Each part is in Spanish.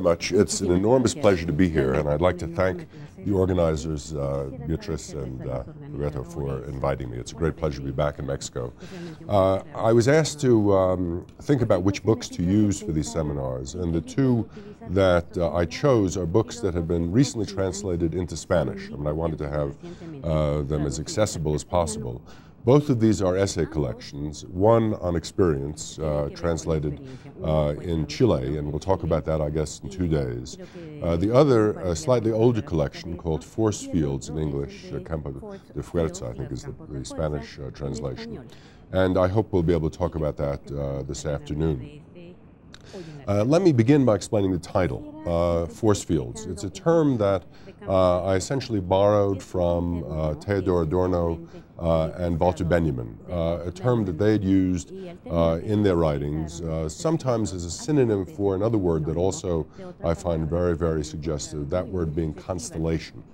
much. It's an enormous pleasure to be here, and I'd like to thank the organizers, uh, Beatrice and uh, for inviting me. It's a great pleasure to be back in Mexico. Uh, I was asked to um, think about which books to use for these seminars, and the two that uh, I chose are books that have been recently translated into Spanish. I mean, I wanted to have uh, them as accessible as possible. Both of these are essay collections, one on experience, uh, translated uh, in Chile, and we'll talk about that, I guess, in two days. Uh, the other, a uh, slightly older collection called Force Fields in English, uh, Campo de Fuerza, I think is the, the Spanish uh, translation. And I hope we'll be able to talk about that this afternoon. let me begin by explaining the title, Force Fields. It's a term that uh, I essentially borrowed from uh, Theodor Adorno uh, and Walter Benjamin, uh, a term that they had used uh, in their writings, uh, sometimes as a synonym for another word that also I find very, very suggestive, that word being constellation.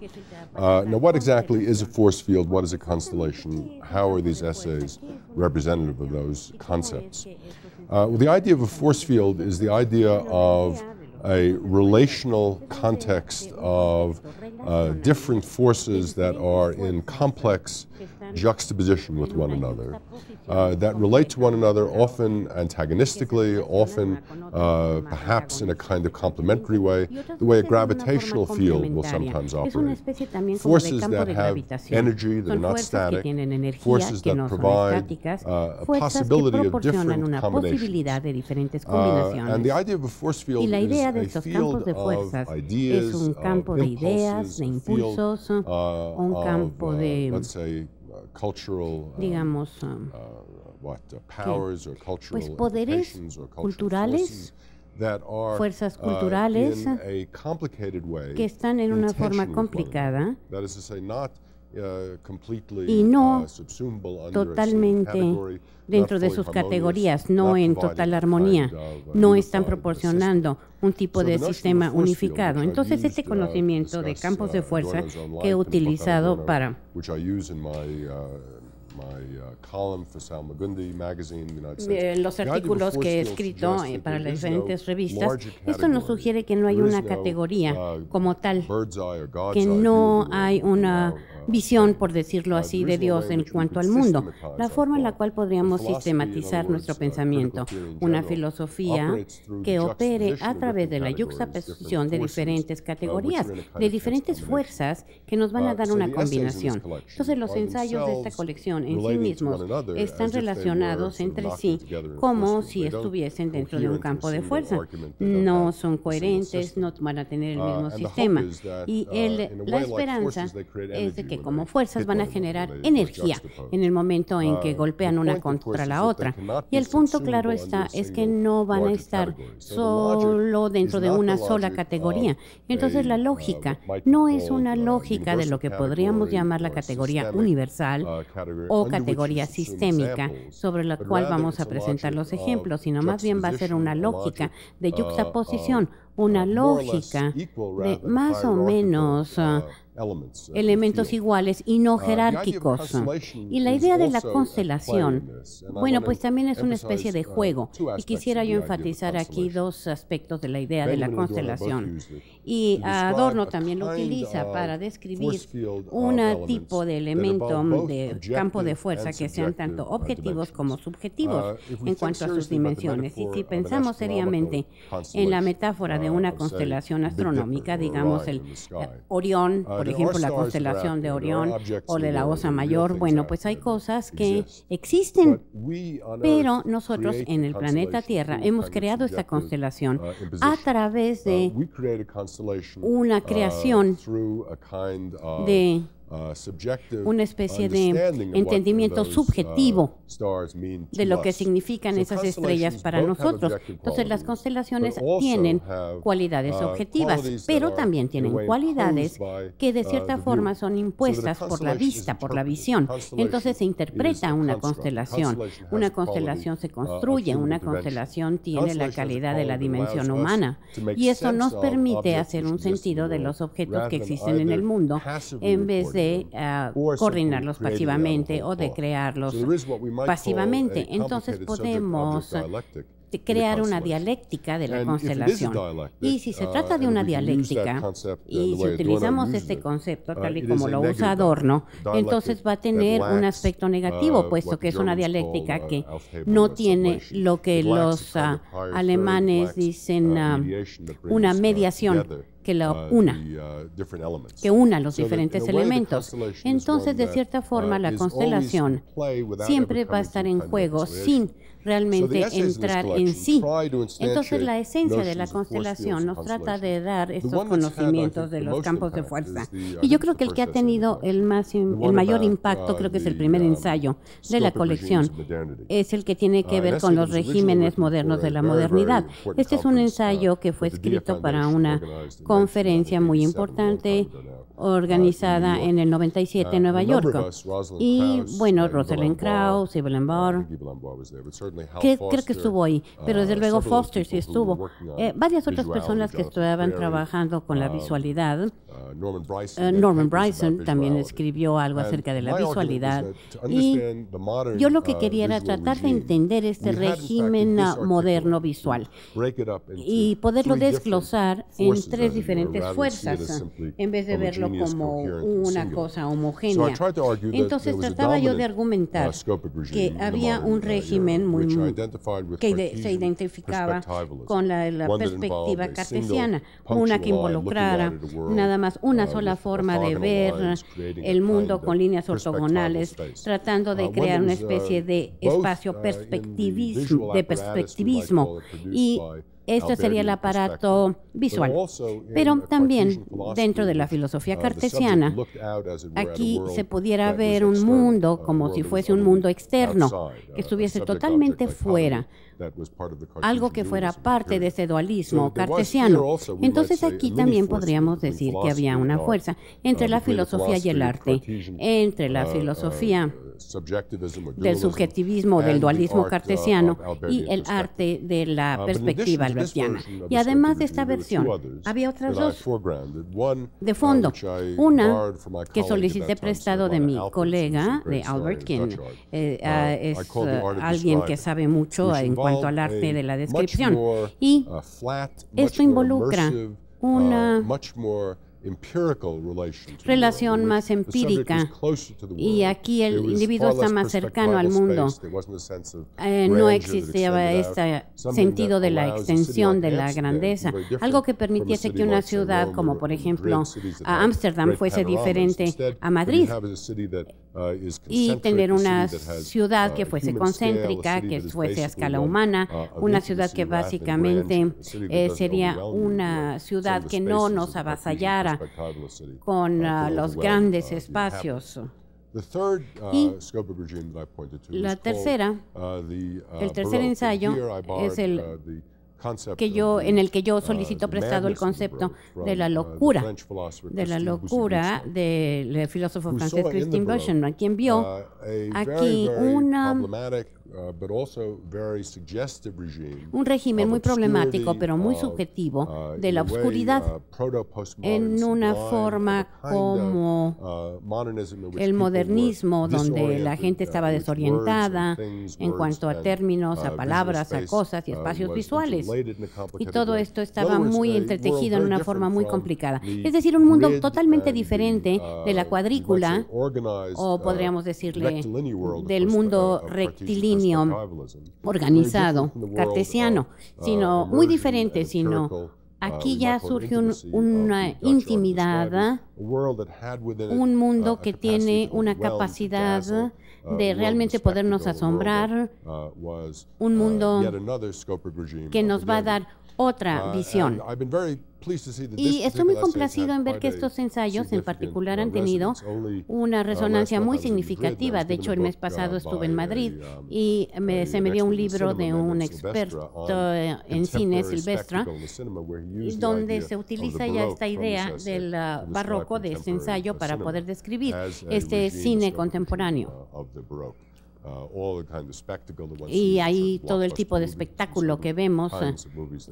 now, what exactly is a force field? What is a constellation? How are these essays representative of those concepts? well, the idea of a force field is the idea of a relational context of uh, different forces that are in complex juxtaposition with one another uh, that relate to one another often antagonistically, often uh, perhaps in a kind of complementary way, the way a gravitational field will sometimes operate. Forces that have energy that are not static, forces that provide uh, a possibility of different combinations. Uh, and the idea of a force field is a field of ideas, of impulses, a field uh, de impulsos, uh, un let's say, digamos, pues poderes culturales, fuerzas uh, culturales que están en una forma complicada, eh, y no uh, totalmente dentro de sus categorías, no en total armonía, uh, no están proporcionando un tipo de sistema unificado. Entonces, este uh, conocimiento de campos de fuerza que he utilizado para eh, los artículos que he escrito eh, para las diferentes revistas, esto nos sugiere que no hay una categoría como tal, que no hay una visión, por decirlo así, de Dios en cuanto al mundo, la forma en la cual podríamos sistematizar nuestro uh, pensamiento, una filosofía que opere a través de la juxtaposición de diferentes uh, categorías, de diferentes fuerzas que nos van a uh, dar una combinación. Entonces los ensayos de esta colección en sí mismos están relacionados entre sí como si estuviesen dentro de un campo de fuerza. No son coherentes, no van a tener el mismo sistema. Y el, la esperanza es de que como fuerzas van a generar energía en el momento en que golpean una pues, contra la otra. Y el punto claro está es que no van a estar solo dentro de una sola categoría. Entonces la lógica no es una lógica de lo que podríamos llamar la categoría universal uh, o categoría sistémica sobre la cual vamos a presentar los ejemplos, sino más bien va a ser una lógica de uh, yuxtaposición, uh, una lógica de más o menos elementos iguales y no uh, jerárquicos. Y la idea de la constelación, bueno, pues también es una especie de uh, juego. Y quisiera yo enfatizar aquí dos aspectos de la idea de la constelación. Y Adorno también lo utiliza para describir un tipo de elemento de campo de fuerza que sean tanto objetivos como subjetivos uh, en cuanto a sus dimensiones. Y si pensamos seriamente en la metáfora de una constelación astronómica, digamos el Orión, por por ejemplo, la constelación de Orión o de la Osa Mayor. Bueno, pues hay cosas que existen, pero nosotros en el planeta Tierra hemos creado esta constelación uh, a través uh, de una uh, creación de Uh, una especie de entendimiento uh, subjetivo de lo que significan esas estrellas para nosotros. Entonces las constelaciones tienen uh, cualidades objetivas, pero también tienen cualidades que de cierta forma son impuestas por la vista, por la visión. Entonces se interpreta una constelación. Una constelación se construye, una constelación tiene la calidad de la dimensión humana y eso nos permite hacer un sentido de los objetos que existen en el mundo en vez de de eh, coordinarlos pasivamente o de crearlos pasivamente. Entonces podemos eh, crear una dialéctica de la constelación. Y si se uh, trata de una dialéctica, y si utilizamos este concepto uh, tal y como lo usa Adorno, entonces va a tener un aspecto uh, negativo, puesto que es una dialéctica que no tiene lo que los alemanes dicen una mediación que la una, uh, que una los diferentes elementos. Entonces, de cierta forma, uh, la constelación siempre va a estar en juego sin realmente entrar en sí. Entonces la esencia de la constelación nos trata de dar estos conocimientos de los campos de fuerza. Y yo creo que el que ha tenido el, más, el mayor impacto, creo que es el primer um, ensayo de la colección, es el que tiene que uh, ver con los regímenes modernos de la modernidad. Este es un uh, ensayo que fue escrito para una conferencia muy importante uh, organizada en el 97 en Nueva York. Y bueno, Rosalind Krauss, Evelyn Barr, creo que estuvo ahí, uh, pero desde luego Foster sí estuvo. Eh, varias otras personas que estaban trabajando con la um, visualidad Uh, Norman Bryson, eh, también escribió algo acerca de la visualidad. Y yo lo que uh, quería era tratar de entender este régimen moderno visual y poderlo desglosar en tres diferentes fuerzas en vez de verlo como una cosa homogénea. Entonces trataba yo de uh, argumentar que había un régimen muy, que se identificaba con la perspectiva cartesiana, una que involucrara nada más una sola forma de ver el mundo con líneas ortogonales, tratando de uh, crear una uh, especie de uh, espacio perspectivismo, de perspectivismo. Y esto sería el aparato visual. Pero también dentro de la filosofía cartesiana, aquí se pudiera ver un mundo como si fuese un mundo externo, que estuviese totalmente fuera algo que fuera parte de ese dualismo cartesiano. Entonces aquí también podríamos decir que había una fuerza entre uh, la filosofía y el arte, entre la uh, uh, filosofía del subjetivismo, del dualismo uh, cartesiano y el arte de la uh, perspectiva albertiana. Y además de esta versión, había otras dos de fondo. Uh, una que solicité prestado de mi colega, de Albert, quien eh, ah, es eh, alguien que sabe mucho en cuanto al arte de la descripción. Y esto involucra una relación más empírica. Y aquí el individuo está más cercano al mundo. Eh, no existía este sentido de la extensión de la grandeza, algo que permitiese que una ciudad como por ejemplo Ámsterdam fuese diferente a Madrid uh, y tener una ciudad que uh, fuese concéntrica, que fuese a escala humana, uh, una ciudad que básicamente eh, sería una ciudad que no nos avasallara con ah, los grandes uh, espacios. Y uh, la tercera, uh, el tercer ensayo es el que yo, en el que yo uh, solicito prestado el concepto de la uh, locura, de la locura del filósofo francés Christine a quien vio uh, aquí una un régimen muy problemático, pero muy subjetivo, de la oscuridad en una forma como el modernismo, donde la gente estaba desorientada en cuanto a términos, a palabras, a cosas y espacios visuales. Y todo esto estaba muy entretejido en una forma muy complicada. Es decir, un mundo totalmente diferente de la uh, cuadrícula, o uh, podríamos decirle, del uh, mundo rectilíneo organizado, cartesiano, sino muy diferente, sino aquí ya surge una intimidad, un mundo que tiene una capacidad Uh, de realmente podernos asombrar, uh, un uh, mundo que nos va a dar otra uh, visión. Y estoy muy complacido en ver que estos ensayos en particular uh, han tenido una uh, resonancia muy significativa. De hecho, el mes pasado estuve en um, Madrid y me, se me dio un libro de un experto um, en cine, Silvestra, donde se utiliza ya esta idea del barroco de ese ensayo para poder describir este cine contemporáneo. Uh, y hay todo el tipo de espectáculo que vemos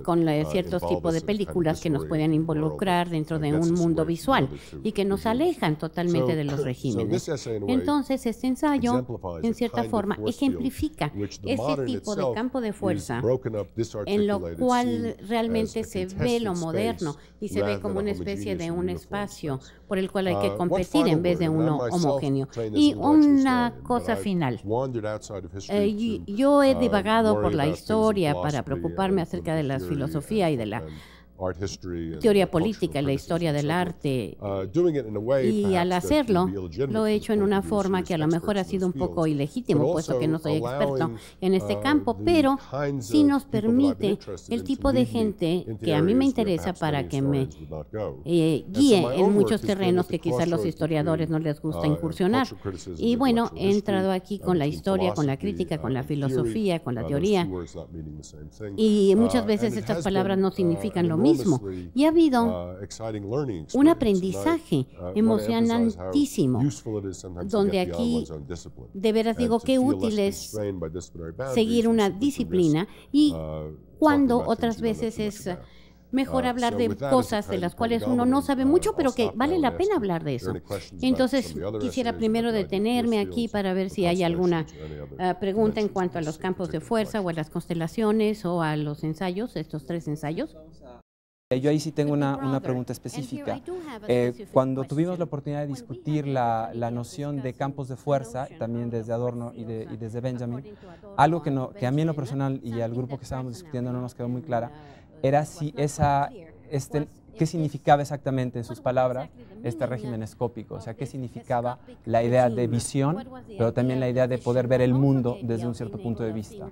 con uh, ciertos tipos de películas que nos pueden involucrar dentro de un mundo visual y que nos alejan totalmente de los regímenes. Entonces, este ensayo, en cierta forma, ejemplifica ese tipo de campo de fuerza en lo cual realmente se ve lo moderno y se ve como una especie de un espacio por el cual hay que uh, competir en vez de uno homogéneo. Y una cosa final. Eh, yo he uh, divagado por la historia para preocuparme acerca de la filosofía y de la teoría política en la historia del arte. Uh, y al hacerlo, lo he hecho en una forma que a lo mejor ha sido un poco ilegítimo, puesto que no soy experto en este uh, campo, pero sí nos permite el tipo de gente que a mí me interesa para que me eh, guíe en muchos terrenos que quizás los historiadores no les gusta uh, incursionar. Y bueno, he entrado aquí con la historia, con la crítica, con la filosofía, con la teoría. Y muchas veces estas palabras no significan lo mismo mismo. Y ha habido uh, un aprendizaje uh, emocionantísimo, donde aquí de veras digo qué útil es seguir una disciplina y uh, cuando otras veces es mejor hablar de cosas de las cuales uno no sabe mucho, pero que vale la pena hablar de eso. Entonces, quisiera primero detenerme aquí para ver si hay alguna pregunta en cuanto a los campos de fuerza o a las constelaciones o a los ensayos, estos tres ensayos. Eh, yo ahí sí tengo una, pregunta específica. Eh, cuando tuvimos la oportunidad de discutir la, noción de campos de fuerza, también desde Adorno y, desde Benjamin, algo que, no, que a mí en lo personal y al grupo que estábamos discutiendo no nos quedó muy clara, era si esa, este, qué significaba exactamente en sus palabras este régimen escópico, o sea, qué significaba la idea de visión, pero también la idea de poder ver el mundo desde un cierto punto de vista.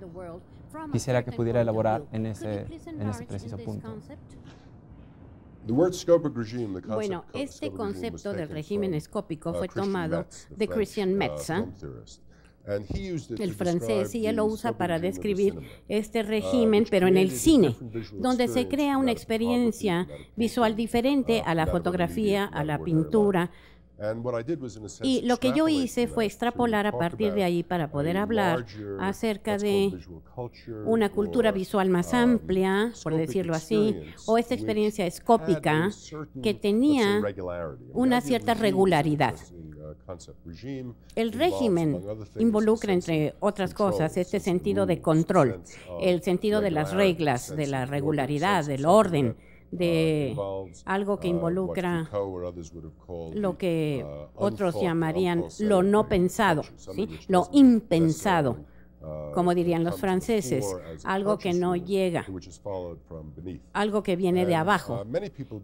Quisiera que pudiera elaborar en ese, en ese preciso punto. Bueno, este concepto del régimen uh, escópico fue tomado de Christian uh, Metz, ¿eh? el francés, y él lo usa para describir este uh, régimen, pero en el cine, donde se crea una experiencia visual diferente a la fotografía, a la pintura, y lo que yo hice fue extrapolar a partir de ahí para poder hablar acerca de una cultura um, visual más amplia, por decirlo así, o esta experiencia escópica que tenía una cierta regularidad. Uh, el régimen involucra, entre otras cosas, este sentido de control, el sentido de las reglas, de la regularidad, del orden Ah, de algo que uh, involucra lo que uh, otros llamarían lo no pensado, lo impensado como uh, dirían los franceses, algo que no llega, algo que viene de uh, abajo.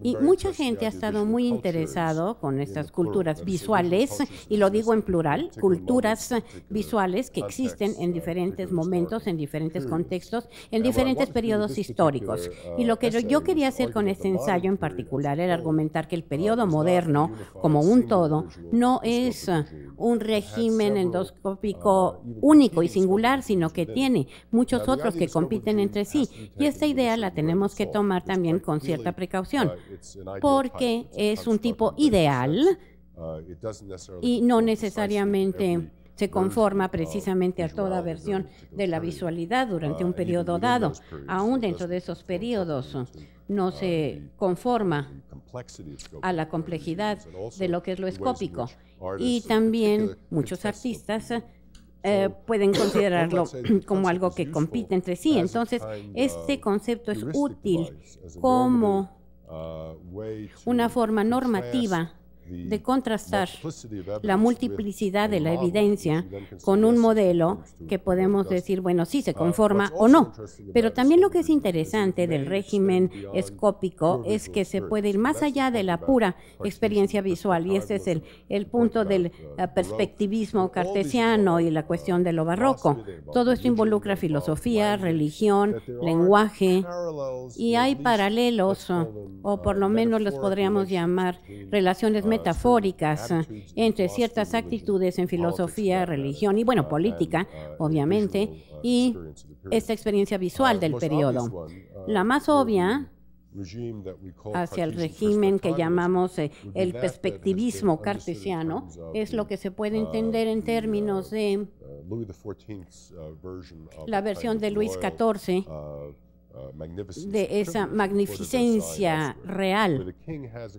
Y mucha gente ha estado muy interesado con estas culturas visuales, y lo digo en plural, culturas visuales que existen en uh, diferentes momentos, en diferentes contextos, en diferentes periodos históricos. Y lo que yo quería hacer con este ensayo en particular era argumentar que el periodo moderno, como un todo, no es un régimen endoscópico único y singular, sino que tiene muchos otros que compiten entre sí. Y esta idea la tenemos que tomar también con cierta precaución, uh, porque es un tipo ideal uh, y no necesariamente se conforma uh, precisamente a toda versión de la visualidad durante un periodo dado. Aún dentro de esos periodos no se conforma a la complejidad de lo que es lo escópico. Y también muchos artistas eh, pueden considerarlo como algo que compite entre sí. Entonces, este concepto es útil como uh, una forma normativa de contrastar la multiplicidad de la evidencia con un modelo que podemos decir, bueno, sí se conforma o no. Pero también lo que es interesante del régimen escópico es que se puede ir más allá de la pura experiencia visual y este es el, el punto del eh, perspectivismo cartesiano y la cuestión de lo barroco. Todo esto involucra filosofía, religión, lenguaje y hay paralelos o por lo menos los podríamos llamar relaciones metafóricas entre ciertas actitudes en filosofía, religión y, bueno, política, obviamente, y esta experiencia visual del periodo. La más obvia hacia el régimen que llamamos eh, el perspectivismo cartesiano es lo que se puede entender en términos de la versión de Luis XIV Uh, de esa magnificencia real,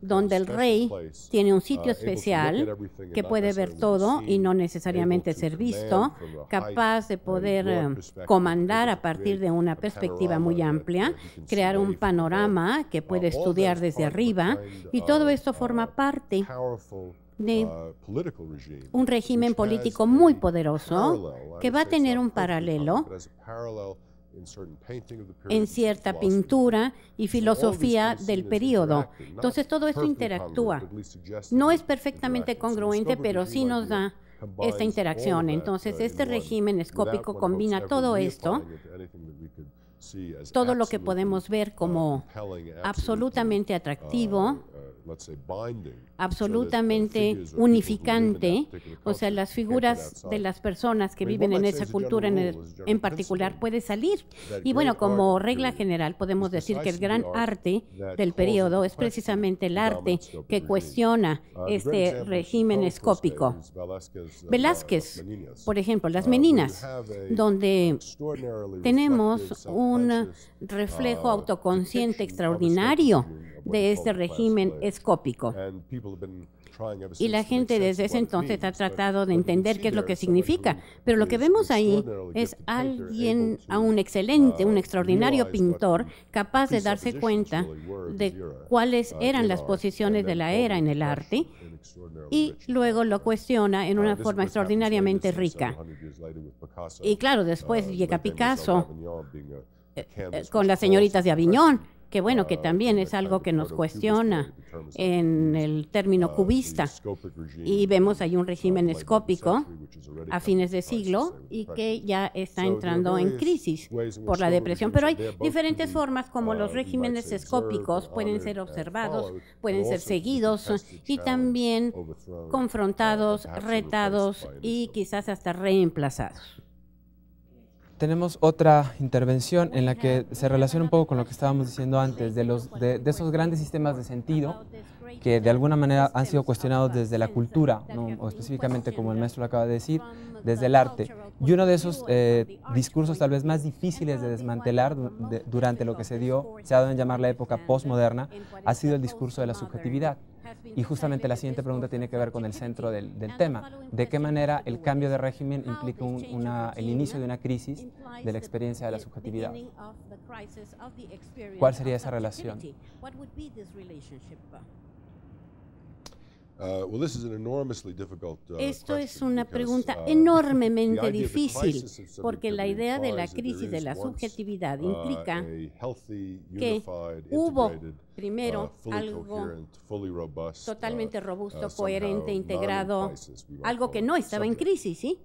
donde el rey tiene un uh, sitio especial que puede ver todo y no necesariamente ser visto, capaz de poder eh, comandar a partir de una perspectiva muy amplia, crear un panorama que uh, puede estudiar desde arriba, y todo esto forma parte de un régimen político muy poderoso que va a tener un paralelo en cierta pintura y filosofía del periodo. Entonces todo esto interactúa. No es perfectamente congruente, pero sí nos da esta interacción. Uh, Entonces este régimen escópico combina todo esto todo lo que podemos ver uh, como absolutamente uh, atractivo, absolutamente unificante, o sea, las figuras de las personas que viven en esa cultura en, particular puede salir. Y bueno, como regla general podemos decir que el gran arte del periodo es precisamente el arte que cuestiona uh, este régimen escópico. Velázquez, uh, uh, por ejemplo, las meninas, donde tenemos un reflejo autoconsciente extraordinario de este régimen pues. escópico. Y la gente desde ese entonces ha tratado de entender qué es lo que significa. Pero lo que vemos ahí es alguien, a un uh, excelente, un extraordinario pintor, capaz de darse cuenta de cuáles uh, eran las posiciones de la era en el arte y luego lo cuestiona en uh, una forma extraordinariamente rica. Y claro, después llega Picasso eh, eh, con las señoritas de Aviñón que bueno, que también es algo que nos cuestiona en el término cubista. Y vemos ahí un régimen escópico a fines de siglo y que ya está entrando en crisis por la depresión. Pero hay diferentes formas como los regímenes escópicos pueden ser observados, pueden ser seguidos y también confrontados, retados y quizás hasta reemplazados tenemos otra intervención en la que se relaciona un poco con lo que estábamos diciendo antes, de, los, de, esos grandes sistemas de sentido que de alguna manera han sido cuestionados desde la cultura, o específicamente como el maestro lo acaba de decir, desde el arte. Y uno de esos eh, discursos tal vez más difíciles de desmantelar durante lo que se dio, se ha dado en llamar la época postmoderna, ha sido el discurso de la subjetividad. Y justamente la siguiente pregunta tiene que ver con el centro del, tema. ¿De qué manera el cambio de régimen implica el inicio de una crisis de la experiencia de la subjetividad? ¿Cuál sería esa relación? Uh, uh, Esto es una pregunta uh, enormemente difícil porque la idea de la crisis de la subjetividad implica que hubo Primero, uh, algo totalmente uh, robusto, uh, coherente, integrado, algo que no estaba en crisis, ¿sí?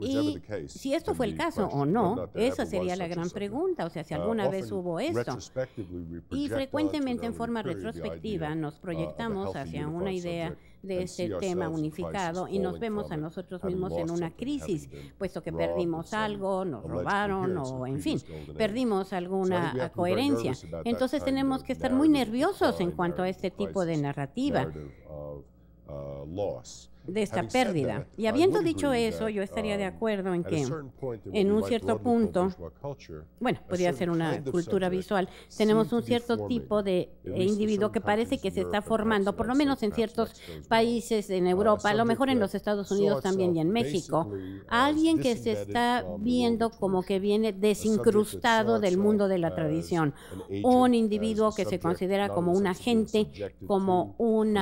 y si esto fue el caso o no, esa sería la gran pregunta, o sea, si alguna vez hubo esto. Y frecuentemente en forma retrospectiva nos proyectamos hacia una idea de este tema unificado y nos vemos a nosotros mismos en una crisis, puesto que perdimos algo, nos robaron o, en fin, perdimos alguna coherencia. Entonces tenemos que estar muy nerviosos en cuanto a este tipo de narrativa de esta pérdida. Y habiendo dicho eso, yo estaría de um, acuerdo en que en un cierto punto, bueno, podría ser una cultura visual, tenemos un cierto tipo de individuo que parece que se está formando, por lo menos en ciertos países en uh, Europa, a lo mejor en los Estados Unidos también y en México, uh, alguien que se está viendo como que viene desincrustado del mundo de la tradición, un individuo que se considera como un agente, como un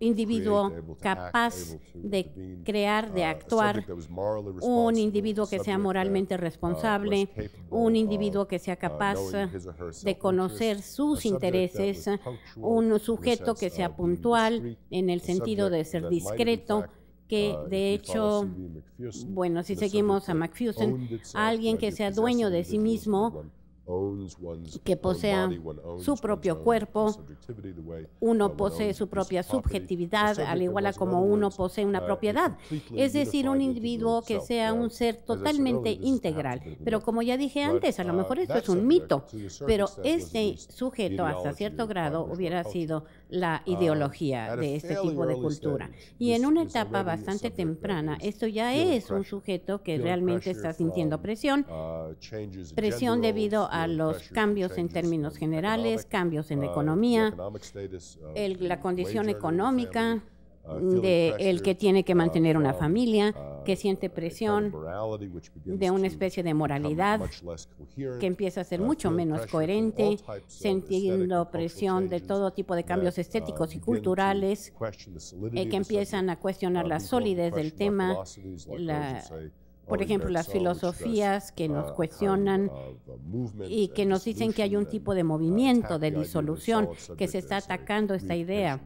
individuo capaz de crear, de ah, actuar, un individuo que sea moralmente ah, responsable, un individuo que sea ah, capaz de conocer sus intereses, un sujeto que sea puntual en el sentido de ser discreto, que de hecho, bueno, si seguimos a McPherson, alguien que sea dueño de sí mismo, que posea su propio cuerpo, uno posee su propia subjetividad, al igual a como uno posee una uh, propiedad. Es decir, un individuo que sea un ser totalmente integral. Pero como ya dije antes, a lo uh, mejor esto es un mito, pero este sujeto hasta cierto grado hubiera sido la ah, ideología de este tipo de cultura. Y en una etapa bastante temprana, esto ya es un sujeto que realmente está sintiendo presión, uh, presión debido a los cambios en términos generales, cambios en uh, economía, la condición económica de el que tiene que um, mantener una um, familia, uh, que siente presión de una especie de moralidad que empieza a ser uh, mucho menos coherente, sintiendo presión de todo tipo de cambios uh, estéticos y culturales eh, que empiezan a cuestionar la solidez del tema, oh, por ejemplo, las filosofías que nos cuestionan y que nos dicen que hay un tipo de movimiento de disolución, que se está atacando esta idea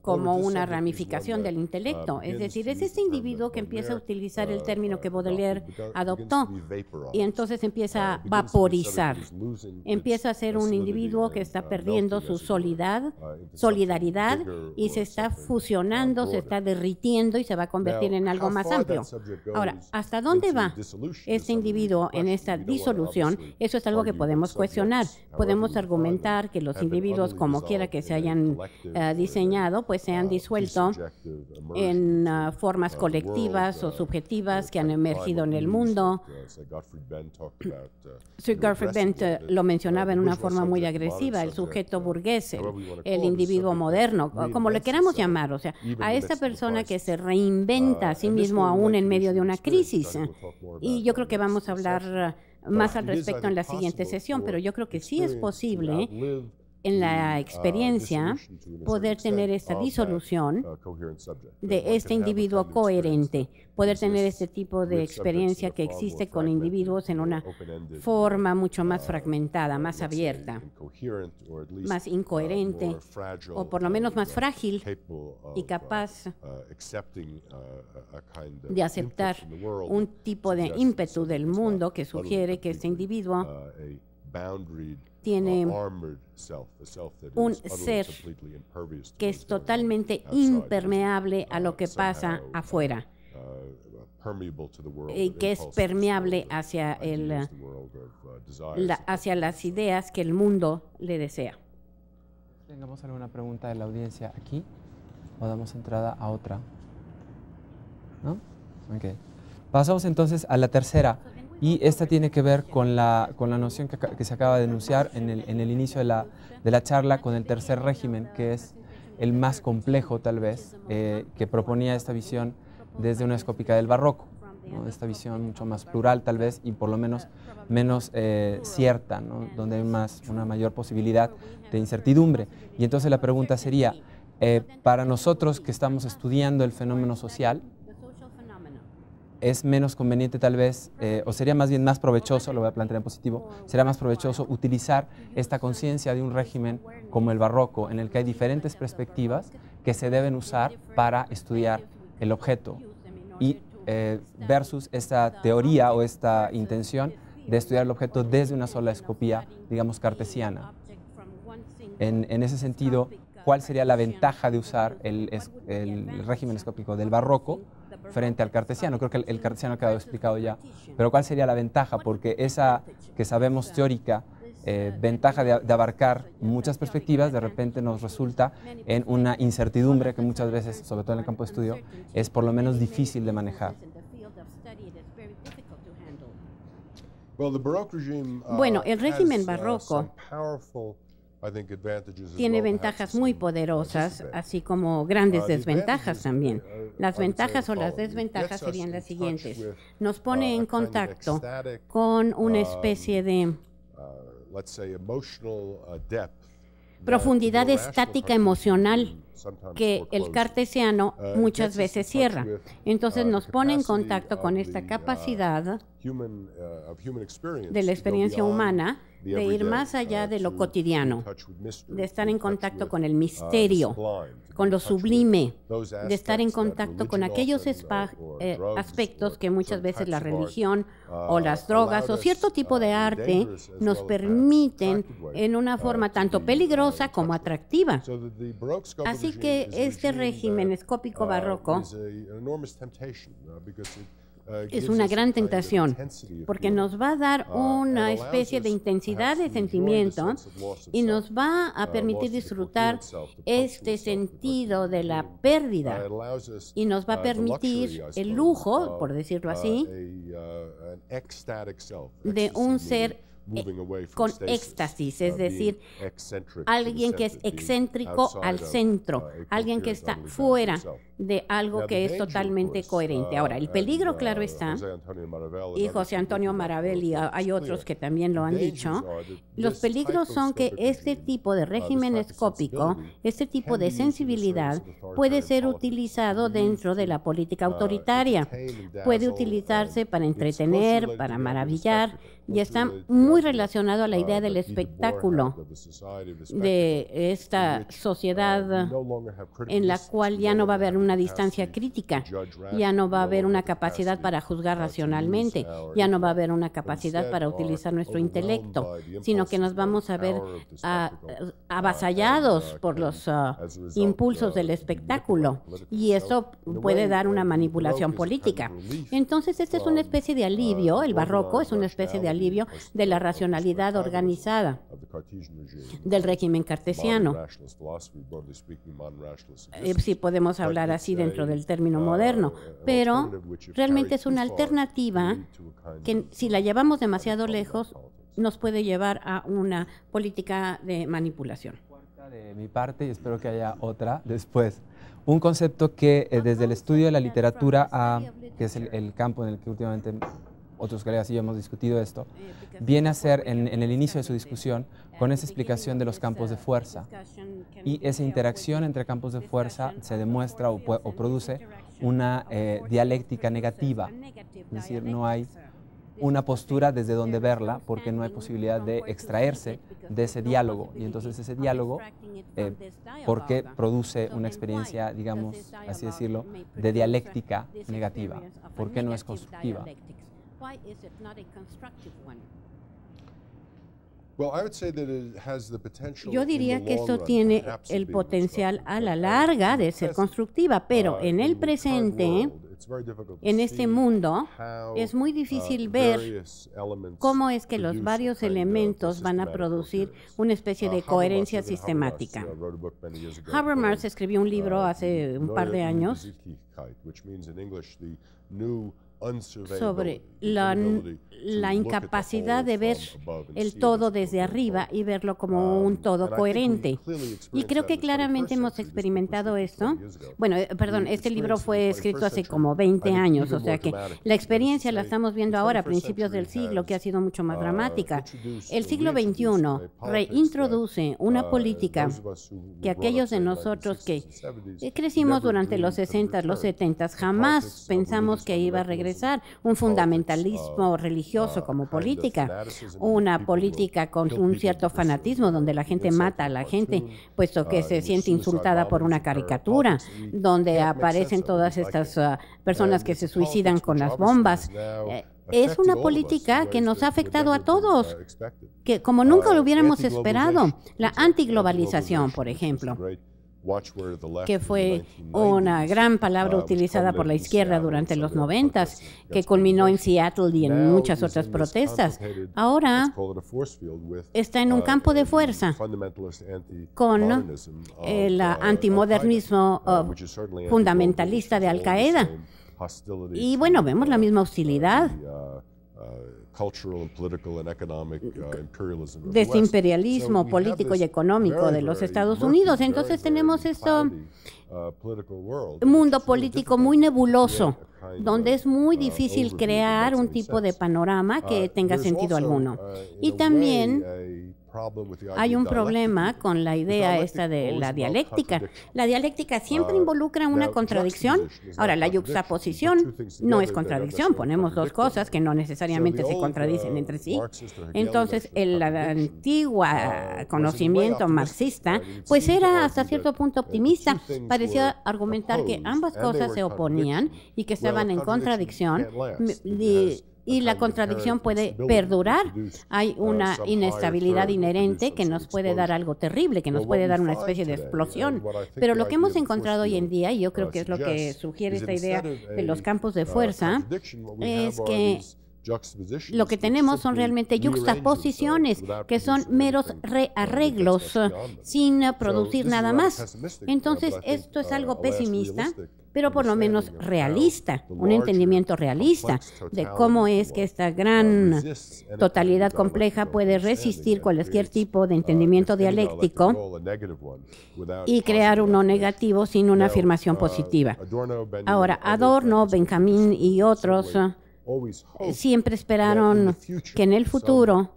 como una ramificación del intelecto. Es decir, es este individuo que empieza a utilizar el término que Baudelaire adoptó y entonces empieza uh, a vaporizar. Empieza a ser un individuo que está uh, perdiendo su uh, solidaridad y se está fusionando, se está derritiendo y se va a convertir en algo más amplio. Ahora, ¿hasta dónde va este individuo en esta disolución? Eso es algo que podemos cuestionar. Podemos argumentar que los individuos, como quiera que se hayan diseñado, pues se han ah, disuelto en ah, formas colectivas o uh, subjetivas que han emergido en el mundo. Uh, Sir Garfield Bent uh, lo mencionaba en una forma muy agresiva, el sujeto burgués, el individuo moderno, como le queramos llamar, o sea, a esta persona que se reinventa a sí mismo aún en medio de una crisis. Eh. Y yo creo que vamos a hablar más al respecto en la siguiente sesión, pero yo creo que sí es posible eh en la mm, ah, experiencia poder tener esta uh, disolución uh, de este individuo coherente, poder tener este tipo de experiencia que existe con individuos en una forma mucho más uh, fragmentada, más abierta, más incoherente o por lo menos más frágil y capaz de aceptar un tipo de ímpetu del mundo que sugiere que este individuo tiene un ser que es totalmente impermeable a lo uh, que pasa uh, afuera y uh, eh, que es permeable hacia, el, hacia las ideas que el mundo le desea. Tengamos alguna pregunta de la audiencia aquí o damos entrada a otra. ¿No? Okay. Pasamos entonces a la tercera y esta tiene que ver con la, noción que, se acaba de denunciar en el, inicio de la, charla con el tercer régimen, que es el más complejo tal vez, eh, que proponía esta visión desde una escópica del barroco, esta visión mucho más plural tal vez y por lo menos menos eh, cierta, donde hay más, una mayor posibilidad de incertidumbre. Y entonces la pregunta sería, eh, para nosotros que estamos estudiando el fenómeno social, es menos conveniente tal vez, eh, o sería más bien más provechoso, lo voy a plantear en positivo, será más provechoso utilizar esta conciencia de un régimen como el barroco, en el que hay diferentes perspectivas que se deben usar para estudiar el objeto y eh, versus esta teoría o esta intención de estudiar el objeto desde una sola escopía, digamos, cartesiana. En, ese sentido, ¿cuál sería la ventaja de usar el régimen escópico del barroco? frente al cartesiano. Creo que el, cartesiano ha quedado explicado ya. Pero ¿cuál sería la ventaja? Porque esa que sabemos teórica eh, ventaja de, de, abarcar muchas perspectivas de repente nos resulta en una incertidumbre que muchas veces, sobre todo en el campo de estudio, es por lo menos difícil de manejar. Uh, bueno, el régimen uh, barroco tiene ventajas muy poderosas, así como grandes uh, desventajas también. Uh, las ventajas o las desventajas serían las siguientes. Nos uh, pone en contacto con una um, especie de profundidad estática emocional que el cartesiano uh, muchas veces cierra. Entonces uh, nos pone en contacto con esta uh, capacidad de la experiencia humana de ir más allá de lo cotidiano, de estar en contacto con el misterio, con lo sublime, de estar en contacto con aquellos eh, aspectos que muchas veces la religión o las drogas o cierto tipo de arte nos permiten en una forma tanto peligrosa como atractiva. Así Así que este uh, régimen escópico uh, barroco uh, es una gran tentación porque nos va a dar una especie de intensidad de sentimiento y nos va a permitir disfrutar este sentido de la pérdida y nos va a permitir el lujo, por decirlo así, de un ser eh, con éxtasis, uh, es decir, alguien que es excéntrico al centro, uh, alguien que está fuera de algo que es totalmente coherente. Ahora, el uh, peligro, claro está, y José Antonio Maravelli y hay otros que también lo han dicho, los peligros son que este tipo de régimen escópico, este tipo de sensibilidad, puede ser utilizado dentro de la política autoritaria, puede utilizarse um, para entretener, para maravillar, y está muy relacionado a la idea del espectáculo de esta sociedad en la cual ya no va a haber una distancia crítica, ya no va a haber una capacidad para juzgar racionalmente, ya no va a haber una capacidad para utilizar nuestro intelecto, sino que nos vamos a ver avasallados por los ah, impulsos del espectáculo y eso puede dar una manipulación política. Entonces, este es una especie de alivio, el barroco es una especie de alivio de la racionalidad organizada del régimen cartesiano. Si podemos hablar así dentro del término moderno, pero realmente es una alternativa que si la llevamos demasiado lejos nos puede llevar a una política de manipulación. De mi parte, y espero que haya otra después. Un concepto que desde el estudio de la literatura, que es el campo en el que últimamente otros colegas y yo hemos discutido esto, viene a ser en, el inicio de su discusión eh, con esa explicación de los campos de fuerza. Y esa interacción pues entre campos de fuerza se demuestra o, produce una eh, dialéctica negativa, es decir, no hay una postura desde donde verla porque no hay posibilidad de extraerse de ese diálogo. Y entonces ese diálogo, eh, ¿por qué produce una experiencia, digamos, así decirlo, de dialéctica negativa, ¿Por qué no es constructiva. Yo diría que esto tiene el potencial a la larga de ser constructiva, pero en el presente, en este mundo, es muy difícil ver cómo es que los varios elementos van a producir una especie de coherencia sistemática. Habermas escribió un libro hace un par de años sobre la, la, incapacidad de ver el todo desde arriba y verlo como um, un todo coherente. Y creo que claramente hemos experimentado esto. Bueno, eh, perdón, este libro fue escrito hace como 20 años, o sea que la experiencia la estamos viendo ahora a principios del siglo, que ha sido mucho más dramática. El siglo XXI reintroduce una uh, política que aquellos de nosotros que crecimos durante los 60, los 70, jamás pensamos que iba a regresar un fundamentalismo uh, religioso uh, como política, una política con un cierto fanatismo donde la gente mata a la gente, puesto que uh, se siente insultada por una caricatura, donde aparecen todas estas personas que se suicidan con las bombas. Eh, es una política que nos ha afectado a todos, que como nunca lo hubiéramos esperado. La antiglobalización, por ejemplo que fue una gran palabra uh, utilizada por la izquierda durante los noventas, que culminó en Seattle y en muchas otras protestas. Ahora está en un uh, campo de fuerza con el uh, antimodernismo fundamentalista de Al Qaeda. Y bueno, vemos la misma hostilidad Uh, desimperialismo político y económico de los Estados Unidos. Entonces tenemos este mundo político muy nebuloso, donde es muy uh, difícil crear un tipo de panorama que tenga sentido alguno. Y también hay un problema con la idea esta de la dialéctica. La dialéctica siempre involucra una contradicción. Ahora, la yuxtaposición no es contradicción. Ponemos dos cosas que no necesariamente se uh, contradicen entre sí. Entonces, el uh, antiguo conocimiento marxista, pues era hasta cierto punto uh, optimista. Parecía argumentar que ambas cosas se oponían y que estaban en contradicción y la contradicción puede perdurar. Hay uh, una inestabilidad inherente que nos puede dar algo terrible, que nos puede dar una especie de explosión. Pero lo que hemos encontrado hoy en día, y yo creo que es lo que sugiere esta idea de los campos de uh, fuerza, es que lo que tenemos son realmente juxtaposiciones, que son meros rearreglos sin producir nada más. Uh, Entonces, esto es algo pesimista pero por lo menos realista, un entendimiento realista de cómo es que esta gran totalidad compleja puede resistir cualquier uh, tipo de entendimiento dialéctico y crear uno negativo sin una afirmación uh, positiva. Ahora, Adorno, Benjamín y otros eh, siempre esperaron que en el futuro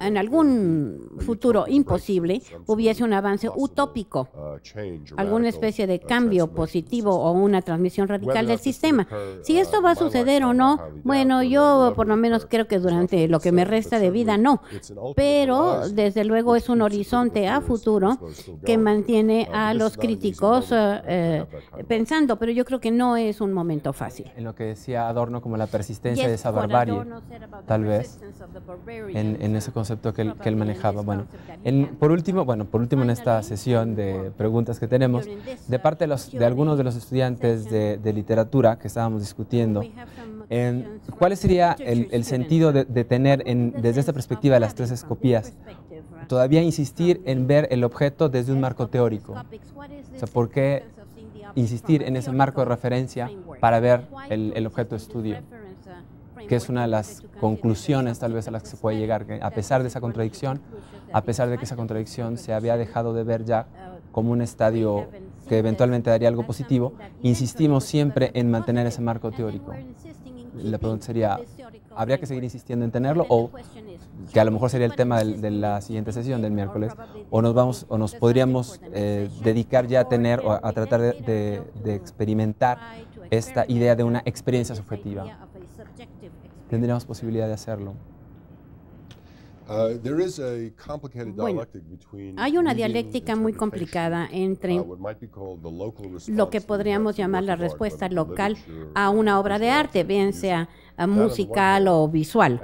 en algún futuro imposible hubiese un avance utópico, uh, alguna especie de uh, cambio positivo o una transmisión radical del sistema. Si uh, esto va a suceder o no, bueno, yo por lo menos creo que durante lo que me resta de vida no, pero desde luego es un horizonte a futuro que mantiene a los críticos pensando, pero yo creo que no es un momento fácil. En lo que decía Adorno como la persistencia de esa barbarie, tal vez en, ese concepto que él, manejaba. Bueno, por último, bueno, por último en esta sesión de preguntas que tenemos, de parte de, algunos de los estudiantes de, literatura que estábamos discutiendo, ¿cuál sería el, sentido de, tener desde esta perspectiva de las tres escopías? Todavía insistir en ver el objeto desde un marco teórico. O ¿por qué insistir en ese marco de referencia para ver el objeto de estudio? que es una de las conclusiones tal vez a las que se puede llegar, que a pesar de esa contradicción, a pesar de que esa contradicción se había dejado de ver ya como un estadio que eventualmente daría algo positivo, insistimos siempre en mantener ese marco teórico. La pregunta sería, ¿habría que seguir insistiendo en tenerlo o que a lo mejor sería el tema de la siguiente sesión del miércoles, o nos, vamos, o nos podríamos eh, dedicar ya a tener o a, tratar de experimentar esta idea de una experiencia subjetiva, tendríamos posibilidad de hacerlo. Uh, hay una dialéctica muy complicada entre uh, lo que podríamos llamar la respuesta local a una obra de arte, bien sea uh, musical o visual.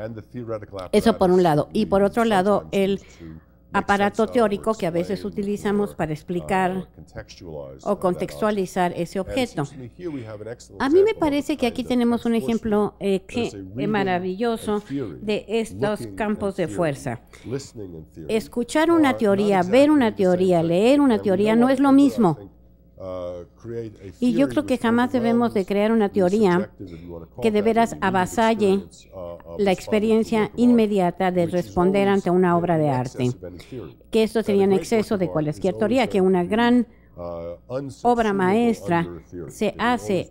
Eso por un lado. Y por otro lado, el aparato teórico que a veces utilizamos para explicar uh, o contextualizar ese objeto. A mí me parece que aquí tenemos un ejemplo eh, eh, maravilloso de estos campos de fuerza. Escuchar una teoría, ver una teoría, leer una teoría no es lo mismo. Uh, y yo creo que jamás debemos de crear una teoría que de veras avasalle uh, la experiencia inmediata de responder ante una obra de arte, que esto sería en exceso de cualquier teoría, que una gran uh, obra maestra se hace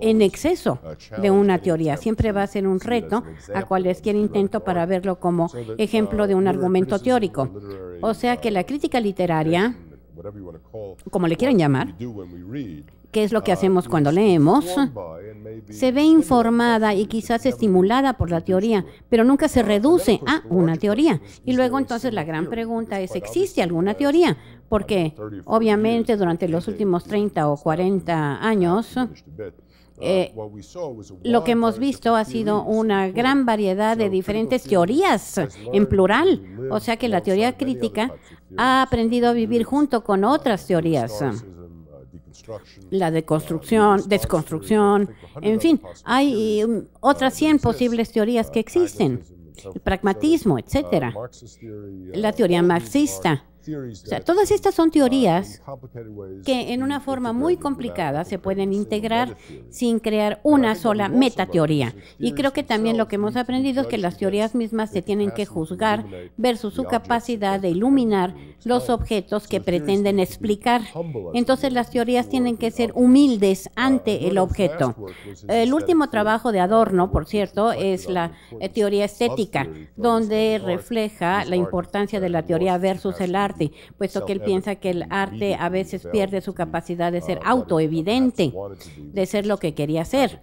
en exceso de una teoría. Siempre va a ser un reto a cualquier intento para verlo como ejemplo de un argumento teórico. O sea que la crítica literaria como le quieren llamar, qué es lo que uh, hacemos cuando leemos, se ve informada y quizás estimulada por la teoría, pero nunca se reduce a una teoría. Y luego entonces la gran pregunta es, ¿existe alguna teoría? Porque obviamente durante los últimos 30 o 40 años eh, uh, lo que hemos visto ha sido una gran variedad de diferentes teorías en plural, o sea que la teoría crítica ha aprendido a vivir junto con uh, otras teorías um, uh, la deconstrucción, desconstrucción, en fin, hay um, otras 100 posibles teorías que existen, el pragmatismo, etcétera, la teoría marxista, todas estas son teorías que en una forma muy complicada se pueden integrar sin crear una sola metateoría. Y creo que también lo que hemos aprendido es que las teorías mismas se tienen que juzgar versus su capacidad de iluminar los objetos que pretenden explicar. Entonces las teorías tienen que ser humildes uh, ante el objeto. El último trabajo de Adorno, por cierto, es la teoría estética, donde refleja la importancia de la teoría versus el arte puesto que él piensa que el arte a veces pierde su uh, capacidad de ser autoevidente, de ser lo que quería ser,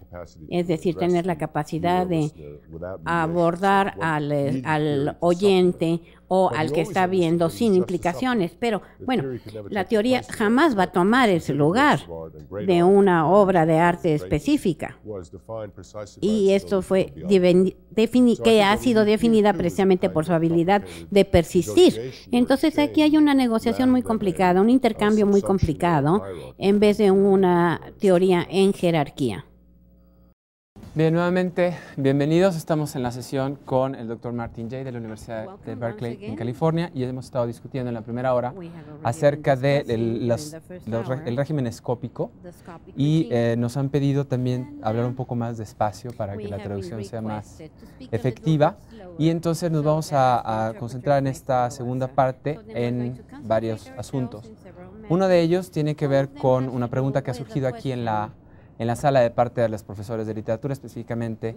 es decir, tener la capacidad de uh, abordar al, al oyente o al que está viendo sin implicaciones. Pero bueno, la teoría jamás va a tomar ese lugar de una obra de arte específica. Y esto fue que ha sido definida precisamente por su habilidad de persistir. Entonces aquí hay una negociación muy complicada, un intercambio muy complicado, en vez de una teoría en jerarquía. Bien, nuevamente, bienvenidos. Estamos en la sesión con el doctor Martin Jay de la Universidad de Berkeley en California y hemos estado discutiendo en la primera hora acerca del régimen escópico y eh, nos han pedido también hablar uh, un poco más despacio para que la traducción sea más efectiva y entonces nos vamos a concentrar en esta segunda parte en varios asuntos. Uno de ellos tiene que ver con una pregunta que ha surgido aquí en la en la sala de parte de los profesores de literatura, específicamente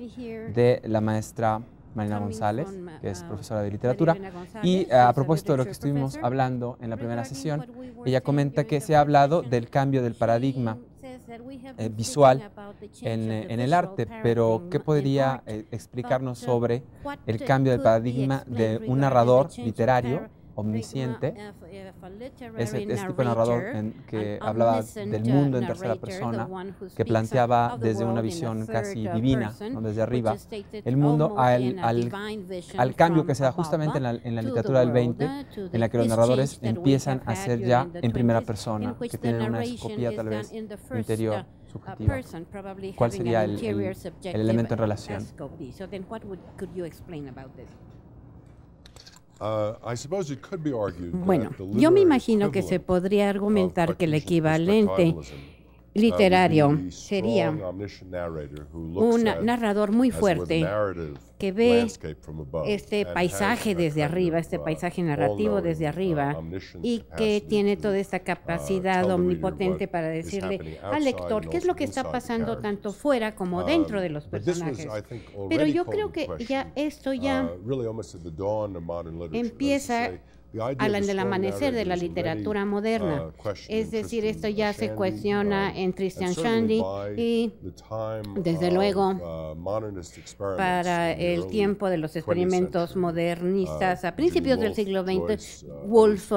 de la maestra Marina González, que es uh, profesora de literatura. Y a propósito de lo que estuvimos hablando en la primera sesión, ella comenta que se ha hablado del cambio del paradigma eh, visual eh, en, el arte, pero ¿qué podría eh, explicarnos uh, sobre el cambio del paradigma de un narrador literario omnisciente uh, ese, tipo de narrador en que hablaba del mundo en uh, tercera persona, que planteaba desde una visión casi divina, desde arriba, el mundo al, al, cambio que se da justamente en la, literatura del 20, uh, en la que los narradores empiezan a ser ya en primera persona, que tienen una escopía tal vez interior. Uh, subjetiva. ¿Cuál sería el elemento en relación? Uh, bueno, yo me imagino que se podría argumentar que el equivalente literario sería un narrador muy fuerte que ve este paisaje desde arriba, este uh, paisaje narrativo desde uh, arriba, y que tiene toda uh, esta capacidad omnipotente para decirle al lector qué es lo que está pasando tanto fuera como um, dentro de los personajes. Pero yo creo que ya esto ya empieza hablan del amanecer de la literatura moderna. Ah, es decir, esto ya se cuestiona uh, en Christian Shandy y, desde luego, uh, para el tiempo de los experimentos modernistas uh, a principios del siglo XX, Wolf,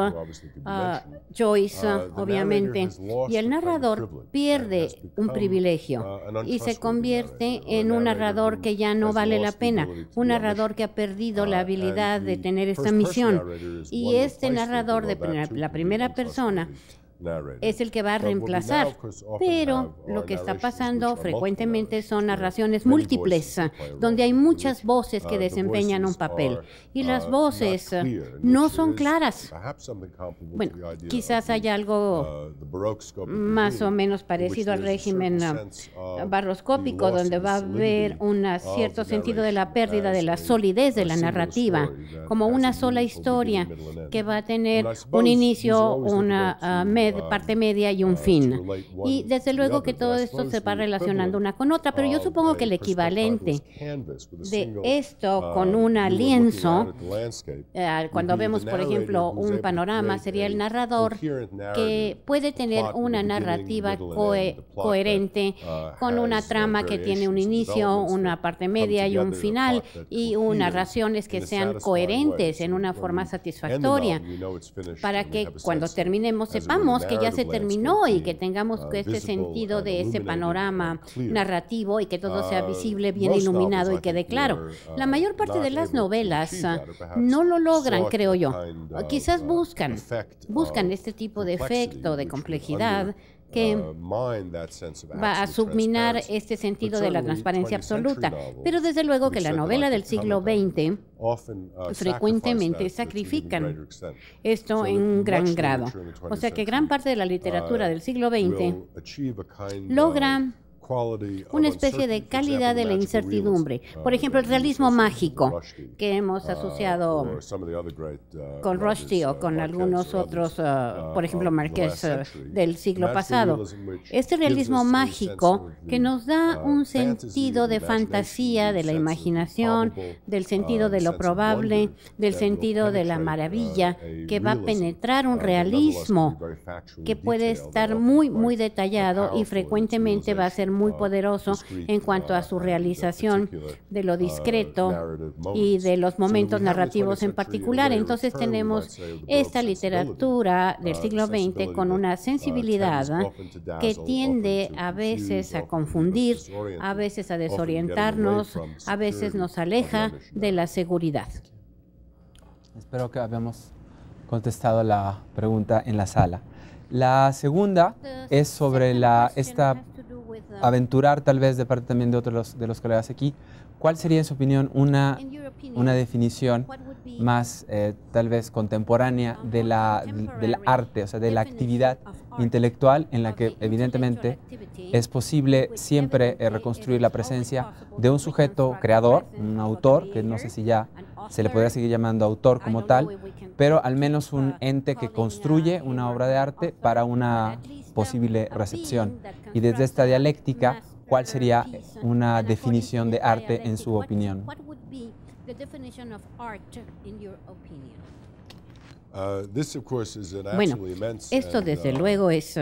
Joyce, obviamente, y el narrador pierde un privilegio y se convierte en un narrador que ya no vale la pena, un narrador que ha perdido la habilidad de tener esta misión. Y y este narrador de la primera persona es el que va a reemplazar. Pero lo que está pasando frecuentemente son narraciones múltiples, ah, donde hay muchas uh, voces que desempeñan un papel y uh, las voces ah, no son claras. Bueno, quizás haya algo uh, más o menos parecido al régimen ah, barroscópico, donde va a haber un cierto sentido de la pérdida de la solidez de la narrativa, como una sola historia que va a tener un inicio, una meta parte media y un fin. Y desde luego que todo esto se va relacionando una con otra, pero yo supongo que el equivalente de esto uh, con un lienzo, eh, cuando vemos, por ejemplo, un panorama, sería el narrador que puede tener una narrativa coherente uh, con una trama que tiene un inicio, una parte media y un final, y narraciones raciones que sean coherentes en una forma satisfactoria, para que cuando terminemos sepamos que ya se terminó y que tengamos ah, este sentido ah, de ese panorama ah, narrativo y que todo sea visible, bien iluminado y quede claro. La mayor parte de las novelas no lo logran, creo yo. Quizás buscan, buscan este tipo de efecto, de complejidad que uh, va a subminar este sentido de la transparencia absoluta. Pero desde luego que la novela del siglo XX uh, frecuentemente sacrifican esto en un gran grado. O sea que gran parte de la literatura uh, del siglo XX logra una especie de calidad de la incertidumbre. Uh, por ejemplo, el realismo mágico que hemos uh, asociado uh, con Rushdie o con algunos otros, por ejemplo, Marqués del siglo pasado. Este realismo mágico que nos da un sentido de fantasía, de la imaginación, del sentido de lo probable, del sentido de la maravilla, que va a penetrar un realismo que puede estar muy, muy detallado y frecuentemente va a ser muy uh, poderoso en cuanto a uh, su realización de lo uh, discreto y de los momentos narrativos en particular. Entonces tenemos esta literatura del siglo XX con una sensibilidad que tiende a veces a confundir, a veces a desorientarnos, a veces nos aleja de la seguridad. Espero que habíamos contestado la pregunta en la sala. La segunda es sobre la, esta Um, aventurar tal vez de parte también de otros de los colegas aquí, ¿cuál sería en su opinión una, una definición más eh, tal vez contemporánea uh-huh. de la, del arte, o sea, de la actividad intelectual en la que evidentemente es posible siempre eh, reconstruir la presencia de un sujeto creador, un autor, que no sé si ya se le podría seguir llamando autor como tal, pero al menos un ente que uh, construye una obra de arte para una posible recepción. Y desde esta dialéctica, ¿cuál sería una definición de arte en su opinión? Uh, bueno, esto desde uh, luego es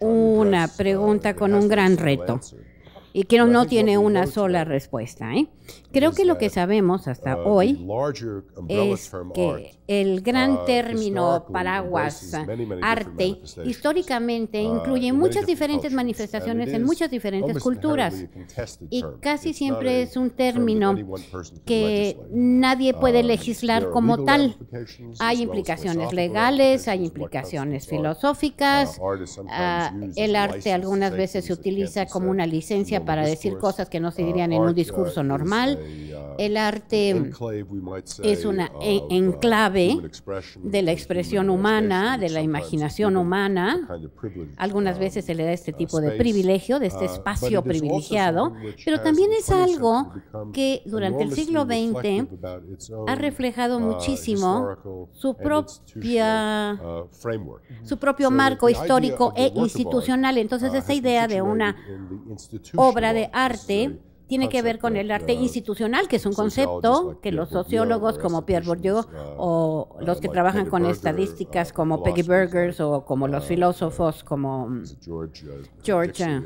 una uh, pregunta con un gran reto y que no tiene una sola respuesta. ¿eh? Creo que lo que sabemos hasta uh, hoy es que el gran uh, término paraguas arte históricamente uh, incluye muchas diferentes manifestaciones en muchas diferentes culturas y casi siempre es un término que nadie puede um, legislar como tal. Hay implicaciones legales, hay implicaciones filosóficas, ah, el arte algunas veces se utiliza como una licencia para decir cosas que no se uh, dirían en un discurso normal. Uh, el arte es una e, uh, enclave de la expresión humana, de la imaginación humana. Algunas veces se le da este tipo de privilegio, de este espacio privilegiado, pero también es algo que durante el siglo XX ha reflejado muchísimo su, propia, su propio marco histórico e institucional. Entonces esa idea de una obra obra de arte tiene que ver con el arte institucional, que es un concepto que los sociólogos como Pierre Bourdieu o los que trabajan con estadísticas como Peggy Burgers o como los uh, filósofos como George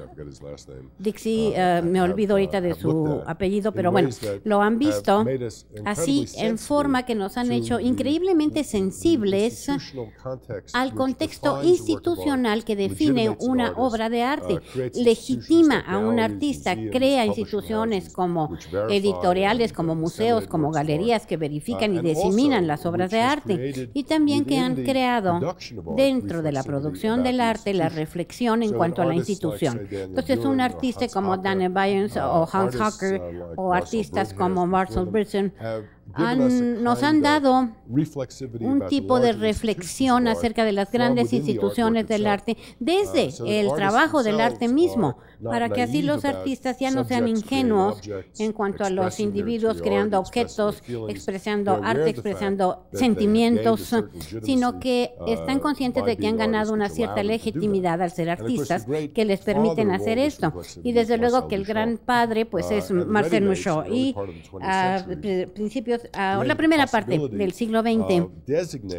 Dixie, mm, um, uh, me olvido uh, ahorita de su apellido, pero bueno, lo han visto así en forma que nos han hecho increíblemente sensibles al contexto institucional que define una obra de arte, legitima a un artista, crea instituciones como editoriales, como museos, como galerías que verifican uh, y diseminan las obras de arte y también que han creado dentro de la producción del arte la reflexión en cuanto a la institución. Entonces, un artista como Danny Byrnes uh, o Hans Hocker uh, o artistas como Marcel Brisson nos han dado un tipo de reflexión acerca de las grandes instituciones del arte uh, desde el trabajo del arte mismo, para que así los artistas ya no sean ingenuos en cuanto a los individuos creando objetos, expresando arte, expresando sentimientos, sino que uh, están conscientes de que han ganado una cierta legitimidad al ser artistas que les permiten hacer esto. Y desde luego que el gran padre pues uh, es Marcel Mouchot, y a principios la primera parte del siglo XX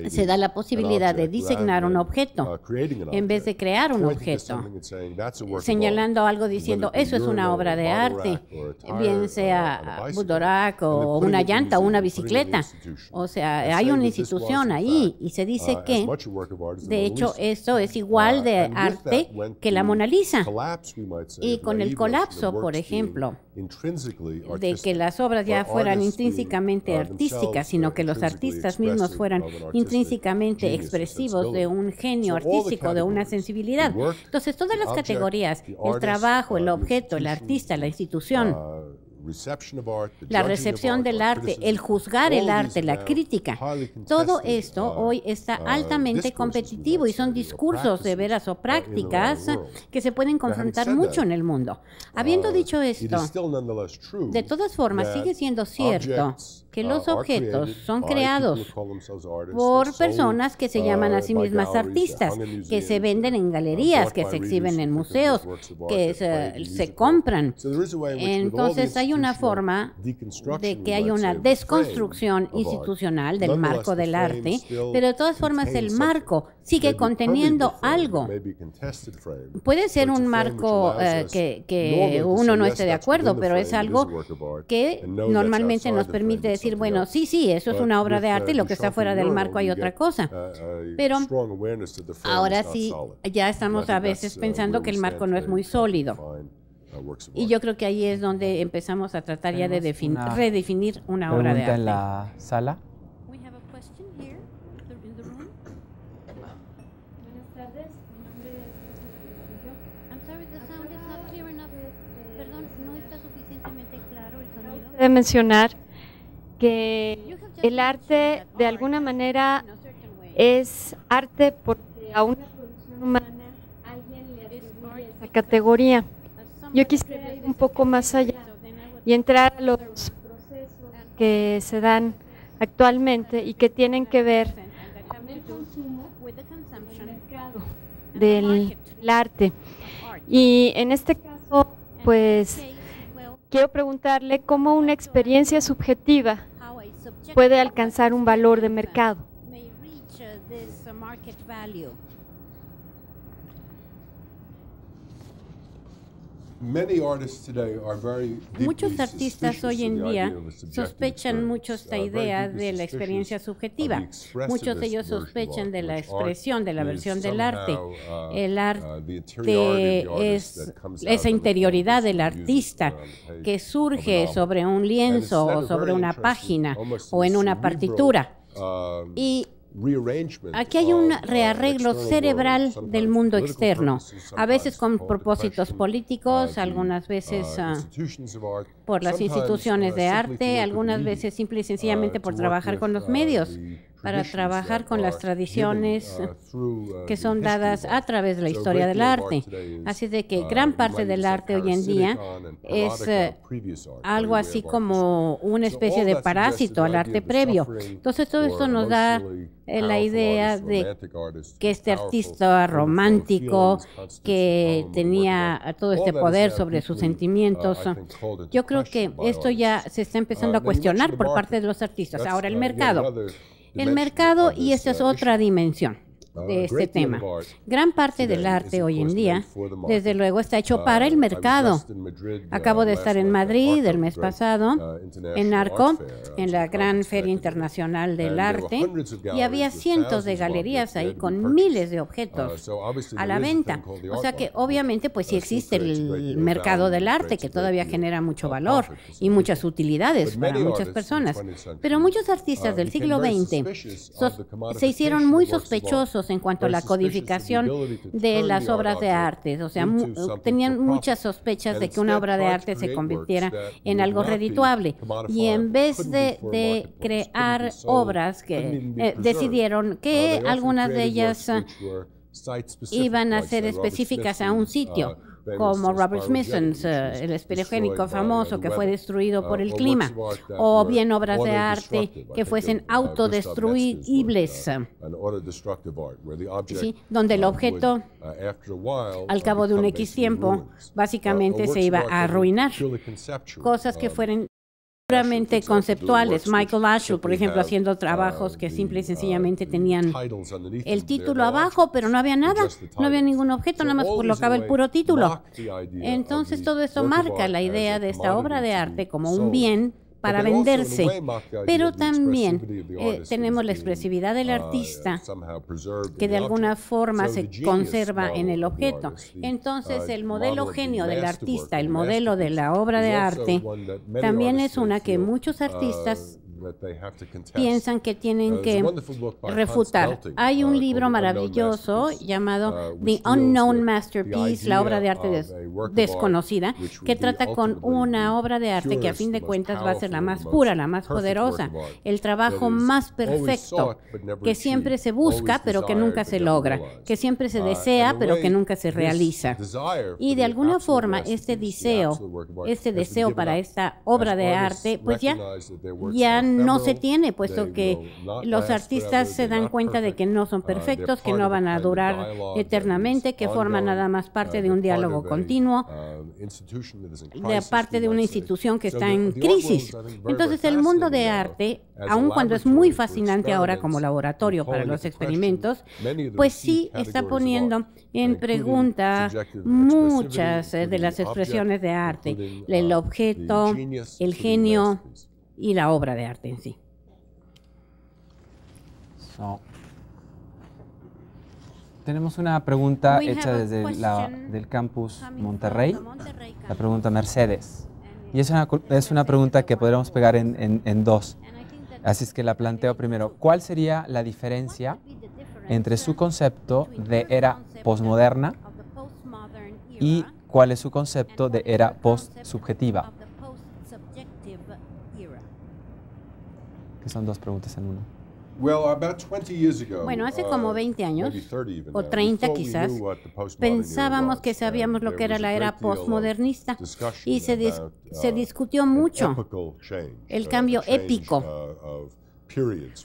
se da la posibilidad de designar un objeto uh, en vez de crear un objeto, señalando algo diciendo eso es una obra de arte, bien sea Budorak o una llanta o una bicicleta. O sea, hay una institución uh, ahí y se dice que, de hecho, esto es uh, igual de arte que la Mona Lisa. Y con el colapso, por ejemplo, de que las obras ya fueran intrínsecamente uh, artísticas, sino uh, que los artistas mismos fueran intrínsecamente expresivos de un genio artístico, de una sensibilidad. Entonces, todas las categorías, el trabajo, el uh, objeto, el artista, la institución, la recepción del arte, el juzgar el arte, la crítica, todo esto uh, hoy está uh, altamente competitivo y son discursos de veras o prácticas que se pueden confrontar mucho en el mundo. Habiendo uh, dicho esto, de todas formas sigue siendo cierto que uh, los objetos son creados por personas que se llaman a uh, sí mismas uh, artistas, que se venden en galerías, que se exhiben en museos, que se, eh, compran. Entonces hay una forma de que hay una desconstrucción institucional del marco del arte, pero de todas formas el marco sigue conteniendo algo. Puede ser un marco eh, que, que uno no esté de acuerdo, pero es algo que normalmente nos permite decir, bueno, sí, sí, eso es una obra de arte y lo que está fuera del marco hay otra cosa. Pero ahora sí, ya estamos a veces uh, pensando que el marco no es muy sólido. Uh, y yo creo que ahí es donde empezamos a tratar ya de redefinir una obra de arte. en la sala? de mencionar que el arte de alguna manera es arte porque a una producción humana alguien le atribuye esa categoría. Yo quisiera ir un poco más allá y entrar a los procesos que se dan actualmente y que tienen que ver con el consumo del mercado del arte. Y en este caso, pues quiero preguntarle cómo una experiencia subjetiva puede alcanzar un valor de mercado. Uh, uh, Muchos artistas hoy en día sospechan mucho esta idea de la experiencia subjetiva. Muchos de ellos sospechan de la expresión, de la versión del arte. Uh, El uh, arte es esa interioridad del artista um, que surge sobre un lienzo o sobre una página o en una partitura. Um, y Aquí hay un uh, rearreglo cerebral del mundo externo, a veces con propósitos políticos, algunas uh, veces uh, por las instituciones de arte, algunas veces simple y sencillamente por trabajar con los medios para trabajar con las tradiciones uh, uh, que son dadas a través de la historia del arte. Así de que uh, gran parte del arte hoy en día es eh, algo así como una especie de parásito al arte previo. Entonces todo esto nos da eh, la idea de que este artista romántico que tenía todo este poder sobre sus sentimientos, yo creo que esto ya se está empezando a cuestionar por parte de los artistas. Ahora el mercado. El mercado, y esta es otra dimensión de este tema. Gran parte del arte hoy en día, desde luego, está hecho uh, para el mercado. Uh, Acabo de estar en Madrid el mes uh, pasado, en Arco, en la gran Feria Internacional del Arte, y había cientos de galerías ahí con miles de objetos a la venta. O sea que obviamente pues sí existe el mercado del arte que todavía genera mucho valor y muchas utilidades para muchas personas. Pero muchos artistas del siglo XX se hicieron muy sospechosos en cuanto a la codificación de las obras de arte. O sea, tenían muchas sospechas de que una obra de arte se convirtiera en algo redituable. Y en vez de, crear obras que eh, decidieron uh, que algunas de ellas iban a ser específicas a un sitio uh, como Robert Smithson, eh, el espirogénico famoso que fue destruido por uh, el clima, o bien obras de arte que fuesen uh, autodestruibles, uh, donde el objeto, al cabo de un X tiempo, básicamente se iba a arruinar. Cosas que um, fueran puramente conceptuales. Michael Ashworth, por ejemplo, haciendo trabajos que uh, simple y sencillamente uh, tenían el título abajo, pero no había nada, no había ningún objeto, nada más colocaba el puro título. Entonces todo eso marca la idea de esta obra de arte como un bien para venderse, pero también eh, tenemos la expresividad del uh, artista que de alguna forma se conserva en el objeto. Entonces uh, el modelo genio del artista, el modelo de la obra de arte, también es una que muchos uh, artistas piensan que tienen uh, que refutar. Hay un uh, libro maravilloso llamado The Unknown uh, Masterpiece, la obra de arte desconocida, que trata con una obra de arte que a fin de cuentas va a ser la más pura, la más poderosa, el trabajo más perfecto, que siempre se busca pero que nunca se logra, que siempre se desea pero que nunca se realiza. Y de alguna forma este deseo, este deseo para esta obra de arte, pues ya, ya no se tiene, puesto que los artistas se dan cuenta de que no son uh, perfectos, que no van a durar eternamente, que forman nada más parte uh, de un diálogo continuo, uh, de parte de una institución que está en crisis. Entonces el mundo de arte, aun cuando es muy fascinante ahora como laboratorio para los experimentos, pues sí está poniendo en pregunta muchas eh, de las expresiones de arte, el objeto, el genio, y la obra de arte en sí. tenemos una pregunta hecha desde el del campus Monterrey, la pregunta Mercedes. Y es una, es una pregunta que podríamos pegar en, dos. Así es que la planteo primero. ¿Cuál sería la diferencia entre su concepto de era posmoderna y cuál es su concepto de era postsubjetiva? son dos preguntas en una. Bueno, hace como 20 uh, años, o 30 uh, quizás, pensábamos que sabíamos lo que era la era postmodernista y se, se uh, discutió mucho el cambio épico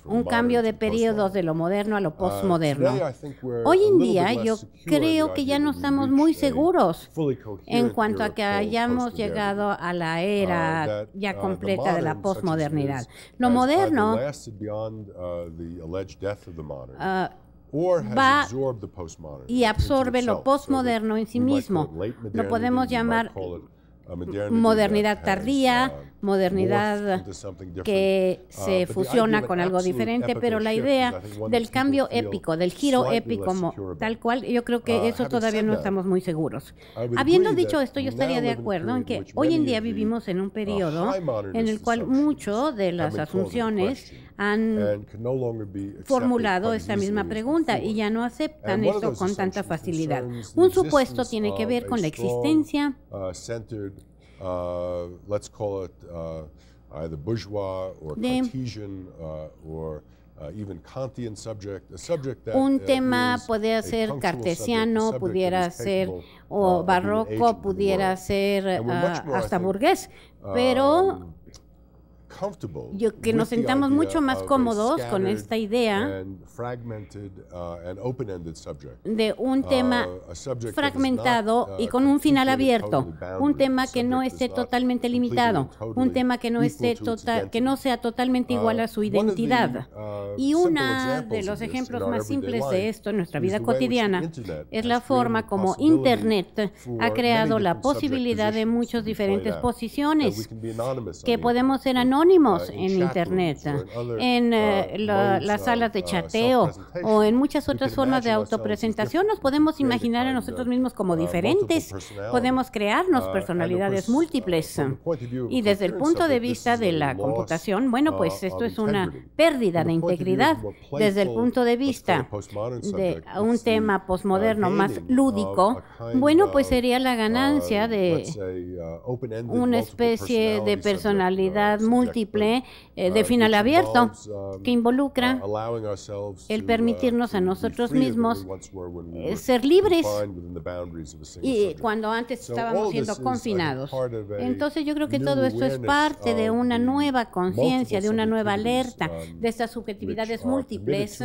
un cambio de periodos de lo moderno a lo uh, postmoderno. Hoy en día yo creo que ya no estamos muy seguros en cuanto a que hayamos llegado a la uh, era ya uh, completa de la postmodernidad. Lo moderno va y absorbe lo postmoderno en sí mismo. Lo podemos llamar modernidad tardía, modernidad que uh, se fusiona con algo diferente, pero la idea del cambio épico, del giro épico tal cual, yo creo que uh, eso todavía no estamos muy seguros. Habiendo dicho esto, yo estaría de acuerdo en que hoy en día vivimos en un periodo en el cual muchos de las asunciones han formulado esta misma pregunta y ya no aceptan esto con tanta facilidad. Un supuesto tiene que ver con la existencia uh, Uh, let's call it uh, either bourgeois or Dem Cartesian uh, or uh, even Kantian subject, a subject that, Un tema podría ser cartesiano, subject, pudiera ser o barroco, pudiera ser hasta burgués, pero um, yo, que nos sentamos mucho más cómodos con esta idea uh, de un uh, tema fragmentado y uh, con un final abierto, un tema que no esté totalmente limitado, un tema que no, esté que no sea totalmente igual a su identidad. Y uno de los ejemplos más simples de esto en nuestra vida cotidiana es la forma como Internet ha creado la posibilidad de muchas diferentes posiciones, que podemos ser anónimos Uh, en Internet, uh, en uh, eh, las salas de chateo o en muchas otras formas de autopresentación. Nos podemos imaginar a nosotros mismos como diferentes, podemos crearnos personalidades múltiples. Y desde el punto de vista de la computación, bueno, pues esto es una pérdida de integridad. Desde el punto de vista de un tema postmoderno más lúdico, bueno, pues sería la ganancia de una especie de personalidad múltiple eh, de ah, final abierto, um, que involucra el uh, permitirnos a nosotros mismos eh, ser libres y cuando antes estábamos siendo confinados. Entonces yo creo que todo esto es parte de una nueva conciencia, de una nueva alerta, um, de estas subjetividades múltiples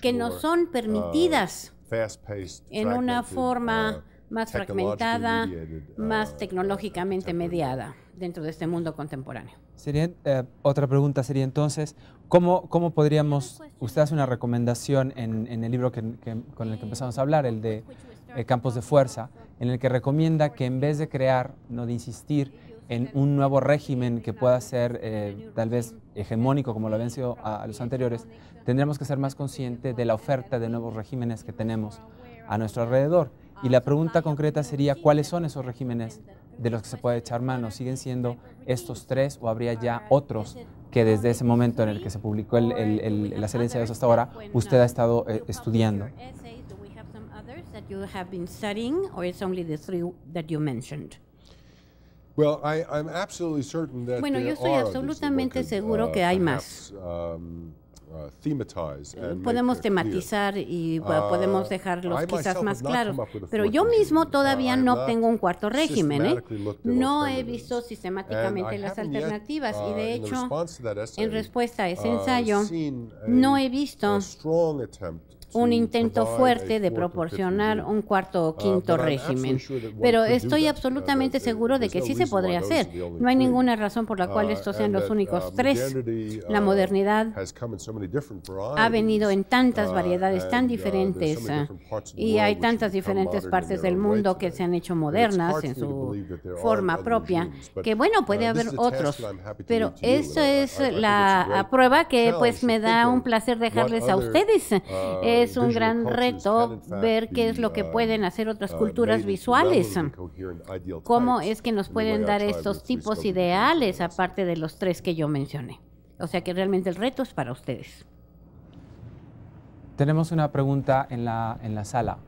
que nos son permitidas uh, en una forma uh, más fragmentada, más ah, tecnológicamente mediada dentro de este mundo contemporáneo. Eh, otra pregunta sería entonces, ¿cómo, podríamos, usted hace una recomendación en, el libro con el que empezamos a hablar, el de eh, Campos de Fuerza, en el que recomienda que en vez de crear, no de insistir, en un nuevo régimen que pueda ser eh, tal vez hegemónico como lo habían sido a, los anteriores, tendríamos que ser más conscientes de la oferta de nuevos regímenes que tenemos a nuestro alrededor y la pregunta concreta sería, ¿cuáles son esos regímenes de los que se puede echar mano? ¿Siguen siendo estos tres o habría ya otros que desde ese momento en el que se publicó el, el, la excelencia de eso hasta ahora, usted ha estado eh, estudiando? Bueno, yo estoy absolutamente seguro uh, que hay más. Um, Uh, podemos tematizar y uh, podemos uh, dejarlos quizás más claros. Pero yo mismo todavía no tengo un cuarto régimen. ¿eh? No he visto sistemáticamente las alternativas y de hecho, en respuesta a ese ensayo, no he visto un intento fuerte de proporcionar un cuarto o ah, quinto régimen. Pero estoy absolutamente ah, seguro de que sí se podría hacer. No hay ninguna razón por la cual ah, estos sean los únicos tres. La modernidad ha venido en tantas variedades tan uh, diferentes y hay tantas diferentes partes del mundo que se han hecho modernas en su forma propia que bueno, puede uh, haber otros. Pero esta es la prueba que pues me da un placer dejarles a ustedes. Uh, es un gran reto ver qué es lo que pueden uh, hacer otras uh, culturas visuales, cómo es que nos pueden dar estos tipos ideales, aparte de los tres que yo mencioné. O sea que realmente el reto es para ustedes. Tenemos una pregunta en la, en la sala.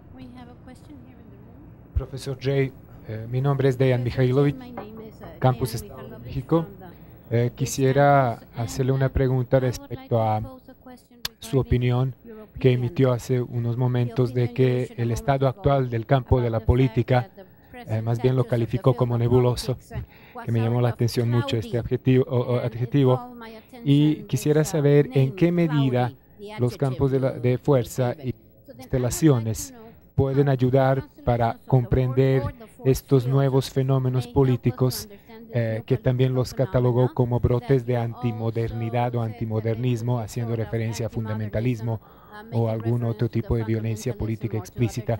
Profesor Jay, eh, mi nombre es Dejan Mikhailovich, uh, Campus Estado de México. quisiera hacerle una pregunta respecto a su opinión que emitió hace unos momentos de que el estado actual del campo de la política eh, más bien lo calificó como nebuloso, que me llamó la atención mucho este adjetivo, Y quisiera saber en qué medida los campos de, fuerza y constelaciones pueden ayudar para comprender estos nuevos fenómenos políticos eh, que también los catalogó como brotes de antimodernidad o antimodernismo, haciendo referencia a fundamentalismo o algún otro tipo de violencia política explícita,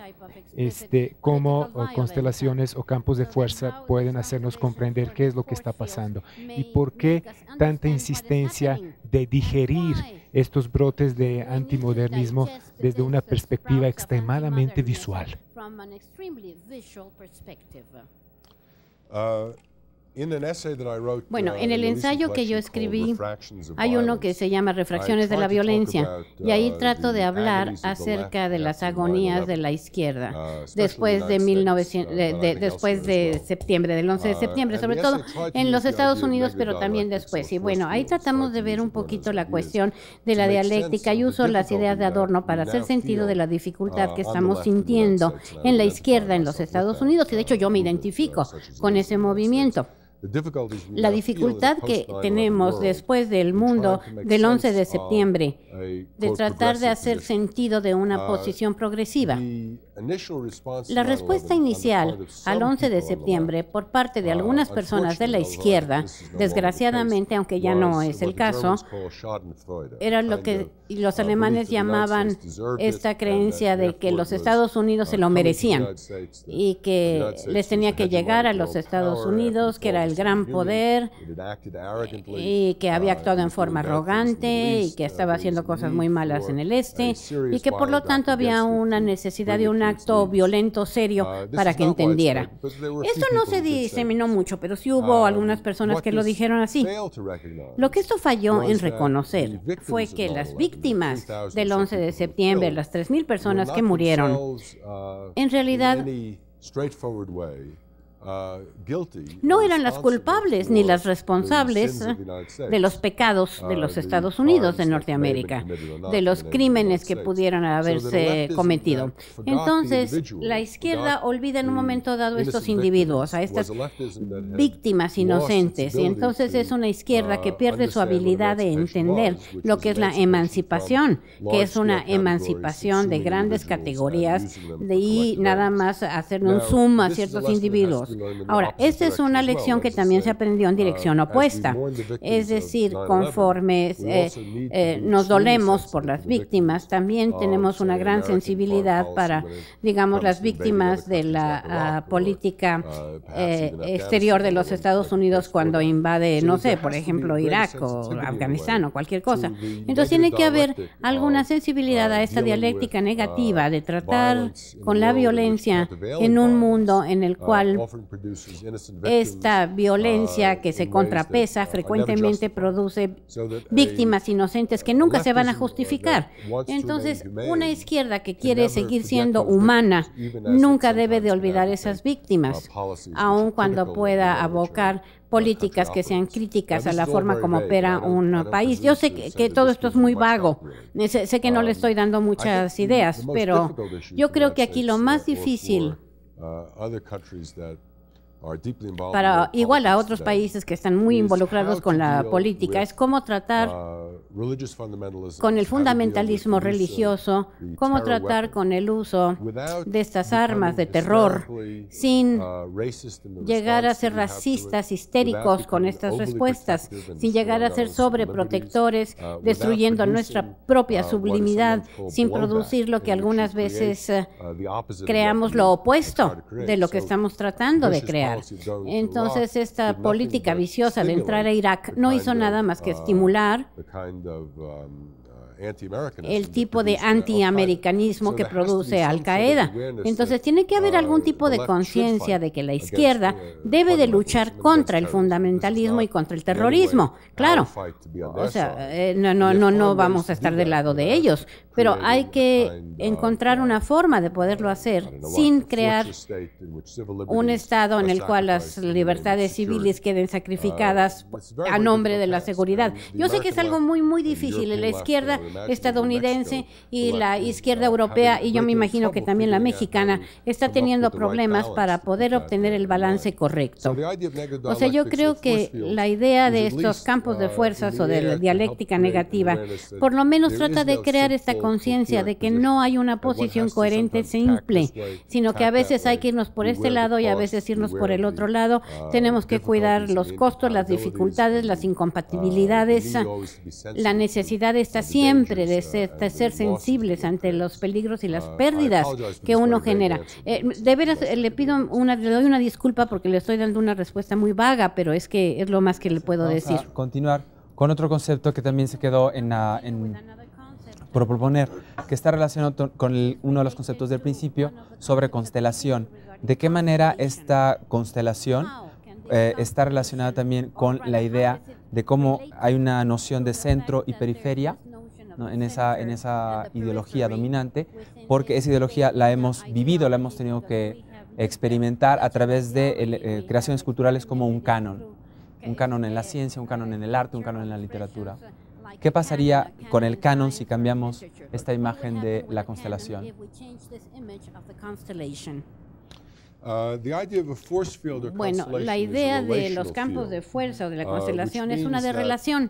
este, cómo constelaciones o campos de fuerza pueden hacernos comprender qué es lo que está pasando y por qué tanta insistencia de digerir estos brotes de antimodernismo desde una perspectiva extremadamente visual. Bueno, uh, en el ensayo que yo escribí hay uno que se llama Refracciones de la Violencia y ahí uh, trato de hablar acerca de las agonías de la izquierda uh, después de, después de septiembre, del 11 de septiembre, sobre todo en los Estados Unidos, pero también después. Y bueno, ahí tratamos de ver un poquito la cuestión de la dialéctica y uso las ideas de Adorno para hacer sentido de la dificultad que estamos sintiendo en la izquierda en los Estados Unidos y de hecho yo me identifico con ese movimiento. La dificultad que tenemos después del mundo del 11 de septiembre de tratar de hacer sentido de una uh, posición progresiva. La respuesta inicial al 11 de septiembre por parte de ah, algunas personas de la izquierda, desgraciadamente, aunque ya no es el caso, era lo que los uh, alemanes llamaban esta creencia de que los Estados Unidos uh, se lo merecían y que les tenía que llegar a los Estados Unidos, que era el gran poder y que había uh, actuado en forma arrogante y que estaba haciendo cosas muy malas en el este y que por lo tanto había una necesidad de una acto violento serio ah, para que entendiera. Esto no se diseminó mucho, pero sí hubo ah, algunas personas que lo dijeron así. Lo que esto falló en reconocer fue que las víctimas del 11 de septiembre, las 3.000 personas que murieron, uh, en realidad Uh, no eran las culpables ni las responsables de los pecados de uh, los Estados Unidos de Norteamérica, de los crímenes que pudieron haberse cometido. Entonces, la izquierda olvida en un momento dado a estos individuos, a estas víctimas inocentes, y entonces es una izquierda que uh, pierde su habilidad de entender lo que es la emancipación, que es una emancipación de grandes categorías y nada más hacer un zoom a ciertos individuos. Ahora, ah, pues, esta es una lección que también se aprendió en ah, dirección opuesta. Es decir, conforme eh, eh, nos dolemos por las víctimas, también ah, tenemos una gran sensibilidad para, digamos, las víctimas de la política eh, exterior de los Estados Unidos cuando invade, no sé, por ejemplo, Irak o Afganistán o cualquier cosa. Entonces tiene que haber alguna sensibilidad a esta dialéctica negativa de tratar con la violencia en un mundo en el cual esta violencia uh, que se contrapesa frecuentemente produce víctimas inocentes que nunca se van a justificar. Entonces, una izquierda que quiere seguir siendo humana nunca debe de olvidar esas uh, víctimas, aun cuando pueda abocar políticas que sean críticas a la forma como opera un país. Yo sé que, todo esto es muy vago, sé, que no le estoy dando muchas ideas, pero yo creo que aquí lo uh, más difícil para igual a otros países que están muy involucrados con la política, es cómo tratar uh, con el fundamentalismo religioso, cómo tratar con el uso de estas armas de terror uh, sin llegar a ser racistas, histéricos con estas respuestas, sin llegar a ser sobreprotectores, uh, destruyendo nuestra propia sublimidad, sin producir lo que algunas veces creamos lo opuesto de lo que estamos tratando de crear. Entonces esta política viciosa de entrar a Irak no hizo nada más que uh, estimular el tipo de antiamericanismo que produce Al Qaeda. Entonces tiene que haber algún uh, tipo de conciencia de que la izquierda uh, debe de luchar contra el fundamentalismo y contra el terrorismo. Claro, o sea, eh, no, no, no, no vamos a estar del lado de uh, ellos, pero hay que encontrar una forma de poderlo hacer sin crear un Estado en el cual las libertades civiles queden sacrificadas a nombre de la seguridad. Yo sé que es algo muy, muy difícil. en La izquierda estadounidense y la izquierda europea, y yo me imagino que también la mexicana, está teniendo problemas para poder obtener el balance correcto. O sea, yo creo que la idea de estos campos de uh, fuerzas o de la dialéctica negativa, por lo menos trata de crear esta conciencia de que no hay una posición coherente simple, sino que a veces hay que irnos por este lado y a veces irnos por el otro lado. Uh, Tenemos que cuidar los costos, las dificultades, las incompatibilidades. Uh, la necesidad está siempre siempre de ser, sensibles ante los peligros y las ah, pérdidas que uno genera. Eh, de veras, eh, le pido una, doy una disculpa porque le estoy dando una respuesta muy vaga, pero es que es lo más que le puedo Vamos decir. A continuar con otro concepto que también se quedó en, por proponer, que está relacionado con uno de los conceptos del principio sobre constelación. ¿De qué manera esta constelación eh, está relacionada también con la idea de cómo hay una noción de centro y periferia en esa, ideología dominante, porque esa ideología la hemos vivido, la hemos tenido que experimentar a través de eh, creaciones culturales como un canon, un canon en la ciencia, un canon en el arte, un canon en la literatura. ¿Qué pasaría con el canon si cambiamos esta imagen de la constelación? Uh, bueno, la idea de los campos de fuerza o de la uh, constelación es una de relación,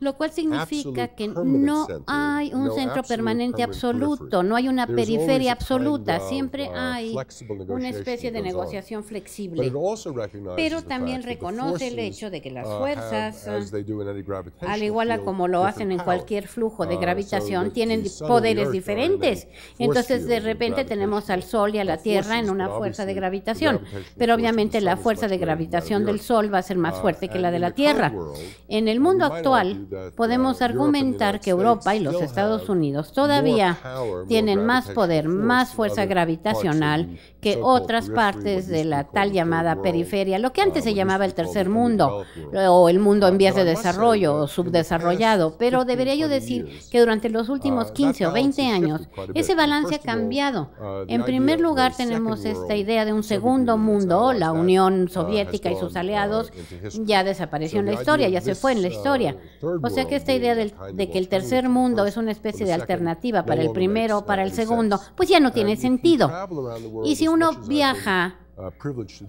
lo cual significa que no hay un centro permanente absoluto, no hay una periferia absoluta, siempre uh, hay una especie de negociación flexible. Pero también reconoce el hecho de que las fuerzas, al igual a como lo hacen en cualquier flujo de gravitación, tienen poderes diferentes. Entonces, de repente tenemos al Sol y a la Tierra en una fuerza de gravitación, pues, pero obviamente la fuerza de gravitación del Sol va a ser más ah, fuerte que la de la Tierra. En el mundo actual, uh, podemos argumentar que Europa y los Estados Unidos todavía tienen más poder, más fuerza gravitacional que otras partes de la tal llamada periferia, lo que antes se ah, llamaba el tercer mundo o el mundo en vías de desarrollo o subdesarrollado, pero debería yo decir que durante los ah, últimos 15 o 20 años ese balance ha cambiado. Ah, en primer lugar tenemos esta idea de un segundo mundo, la Unión Soviética y sus aliados ya desapareció en la historia, ya se fue en la historia. O sea que esta idea de que el tercer mundo pues, es una especie de alternativa para el primero, para el segundo, pues ya no tiene sentido. Y si uno viaja Uh,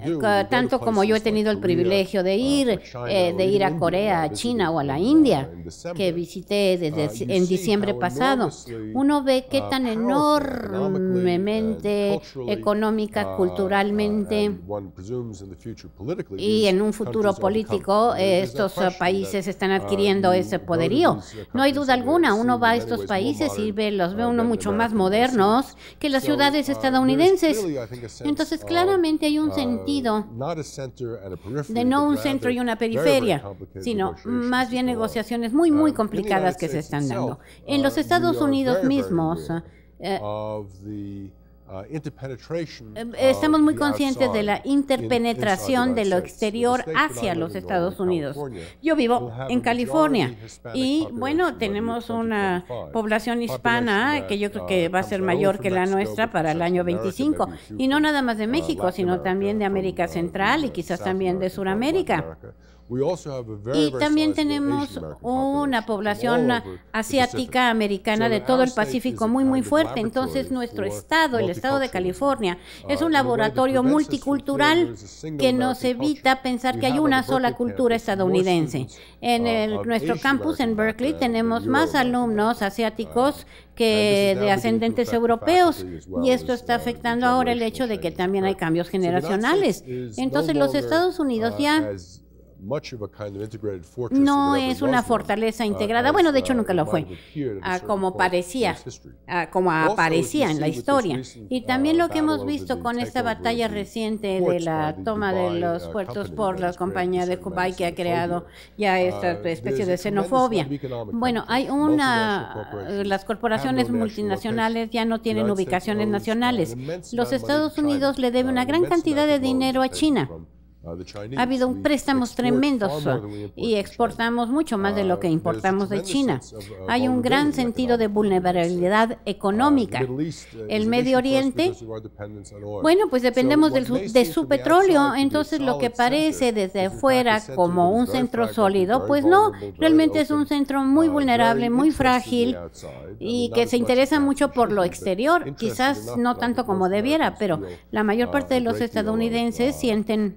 eh, tanto como yo he tenido el privilegio de uh, ir, eh, de ir a Corea, a China o a la India, uh, que visité desde en diciembre pasado, uno ve qué tan enormemente económica, culturalmente y en un futuro político estos países están adquiriendo ese poderío. No hay duda alguna, uno va a estos países y ve, los ve uno mucho más modernos que las ciudades estadounidenses. Entonces, claramente, hay un um, sentido de no un centro y una periferia, sino más bien negociaciones muy, muy um, complicadas que se están dando. En los um, Estados Unidos mismos, Uh, em, estamos muy conscientes de la interpenetración de lo exterior hacia los Estados Unidos. Yo vivo en California y bueno, tenemos una población hispana que yo creo que uh, va a ser mayor que la nuestra para el año 25 y no nada más de uh, México, sino también de América Central y quizás también de Sudamérica. Y también tenemos una población asiática americana de todo el Pacífico muy, muy fuerte. Entonces nuestro estado, el estado de California, uh, es un laboratorio multicultural que nos evita pensar que hay una sola cultura estadounidense. Uh, en nuestro campus en Berkeley tenemos más alumnos asiáticos um, que de ascendentes europeos y esto está um, afectando ahora el hecho de que también hay cambios generacionales. Entonces los Estados Unidos uh, ya no es una fortaleza uh, integrada. Bueno, de uh, hecho nunca lo fue, ah, como parecía, ah, como aparecía en la historia. Y también uh, lo que hemos visto con esta batalla reciente de la toma de los puertos por la compañía de Kuwait que ha creado ya esta especie de xenofobia. Bueno, hay una, las corporaciones multinacionales ya no tienen ubicaciones nacionales. Los Estados Unidos le debe una gran cantidad de dinero a China. Uh, ha habido un préstamo tremendo y exportamos mucho más de lo que uh, importamos de China. Uh, Hay un gran sentido de vulnerabilidad económica. El Medio Oriente, bueno, pues dependemos de su, de su petróleo, entonces lo que parece desde afuera como un centro sólido, pues no, realmente es un centro muy vulnerable, muy frágil y que se interesa mucho por lo exterior, quizás no tanto como debiera, pero la mayor parte de los estadounidenses sienten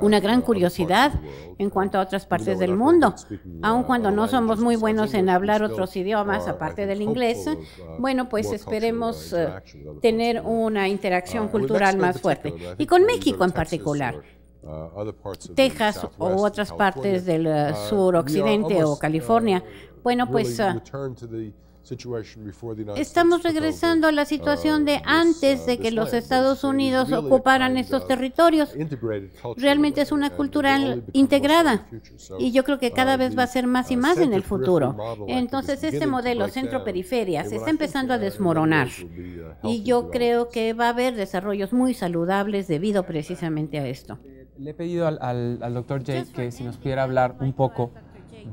una gran curiosidad en cuanto a otras partes del mundo. Aun cuando no somos muy buenos en hablar otros idiomas aparte del inglés, uh, bueno, pues esperemos uh, tener una interacción uh, cultural más fuerte. Y con México en particular. Texas u otras partes del sur occidente o California. Bueno, pues Estamos regresando a la situación de uh, antes de uh, que los Estados Unidos ocuparan estos territorios. Realmente es una cultura integrada y yo creo que cada uh, vez va a ser más y más en el futuro. Entonces este modelo centro-periferia se está empezando a desmoronar y yo creo que va a haber desarrollos muy saludables debido precisamente a esto. Le he pedido al, doctor Jake que si nos pudiera hablar un poco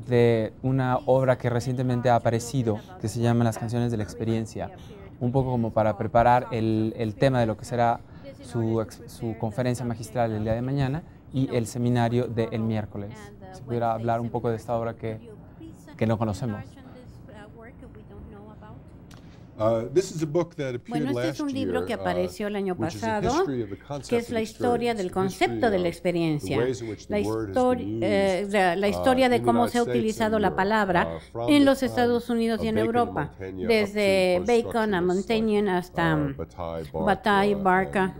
de una obra que recientemente ha aparecido, que se llama Las canciones de la experiencia, un poco como para preparar el, tema de lo que será su, conferencia magistral el día de mañana y el seminario del miércoles. Si pudiera hablar un poco de esta obra que no conocemos. Uh, bueno, este es un libro que uh, apareció el año pasado, que es la historia del concepto de la experiencia, la, eh, uh, historia de cómo se ha utilizado la palabra en los Estados Unidos y en Europa, desde Bacon a Montaigne hasta Bataille, Barca.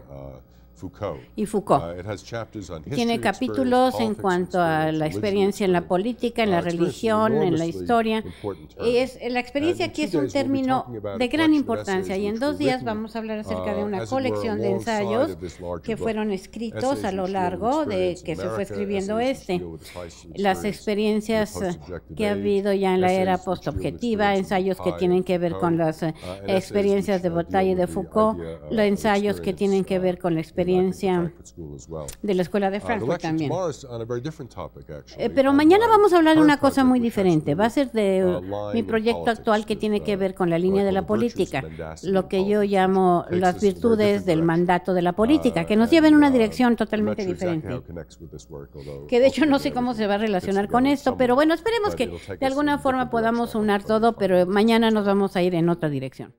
Foucault. y Foucault. Uh, Tiene capítulos en cuanto a la experiencia en la política, en uh, la religión, en la historia. Es, la experiencia aquí es un término de gran importancia y en dos días vamos a hablar acerca de uh, una colección de ensayos que fueron escritos a lo largo de que se fue escribiendo este. Las experiencias que ha habido ya en la era post-objetiva, ensayos que tienen que ver con las experiencias de y de Foucault, los ensayos que tienen que ver con la experiencia de la escuela de uh, Frankfurt también. Eh, pero mañana vamos a hablar de una cosa muy diferente. Va a ser de uh, mi proyecto actual que tiene uh, que ver con la línea de la política, lo que yo llamo las virtudes del mandato de la política, que nos lleva en una dirección totalmente diferente. Que de hecho no sé cómo se va a relacionar con esto, pero bueno, esperemos que de alguna forma podamos unir todo, pero mañana nos vamos a ir en otra dirección.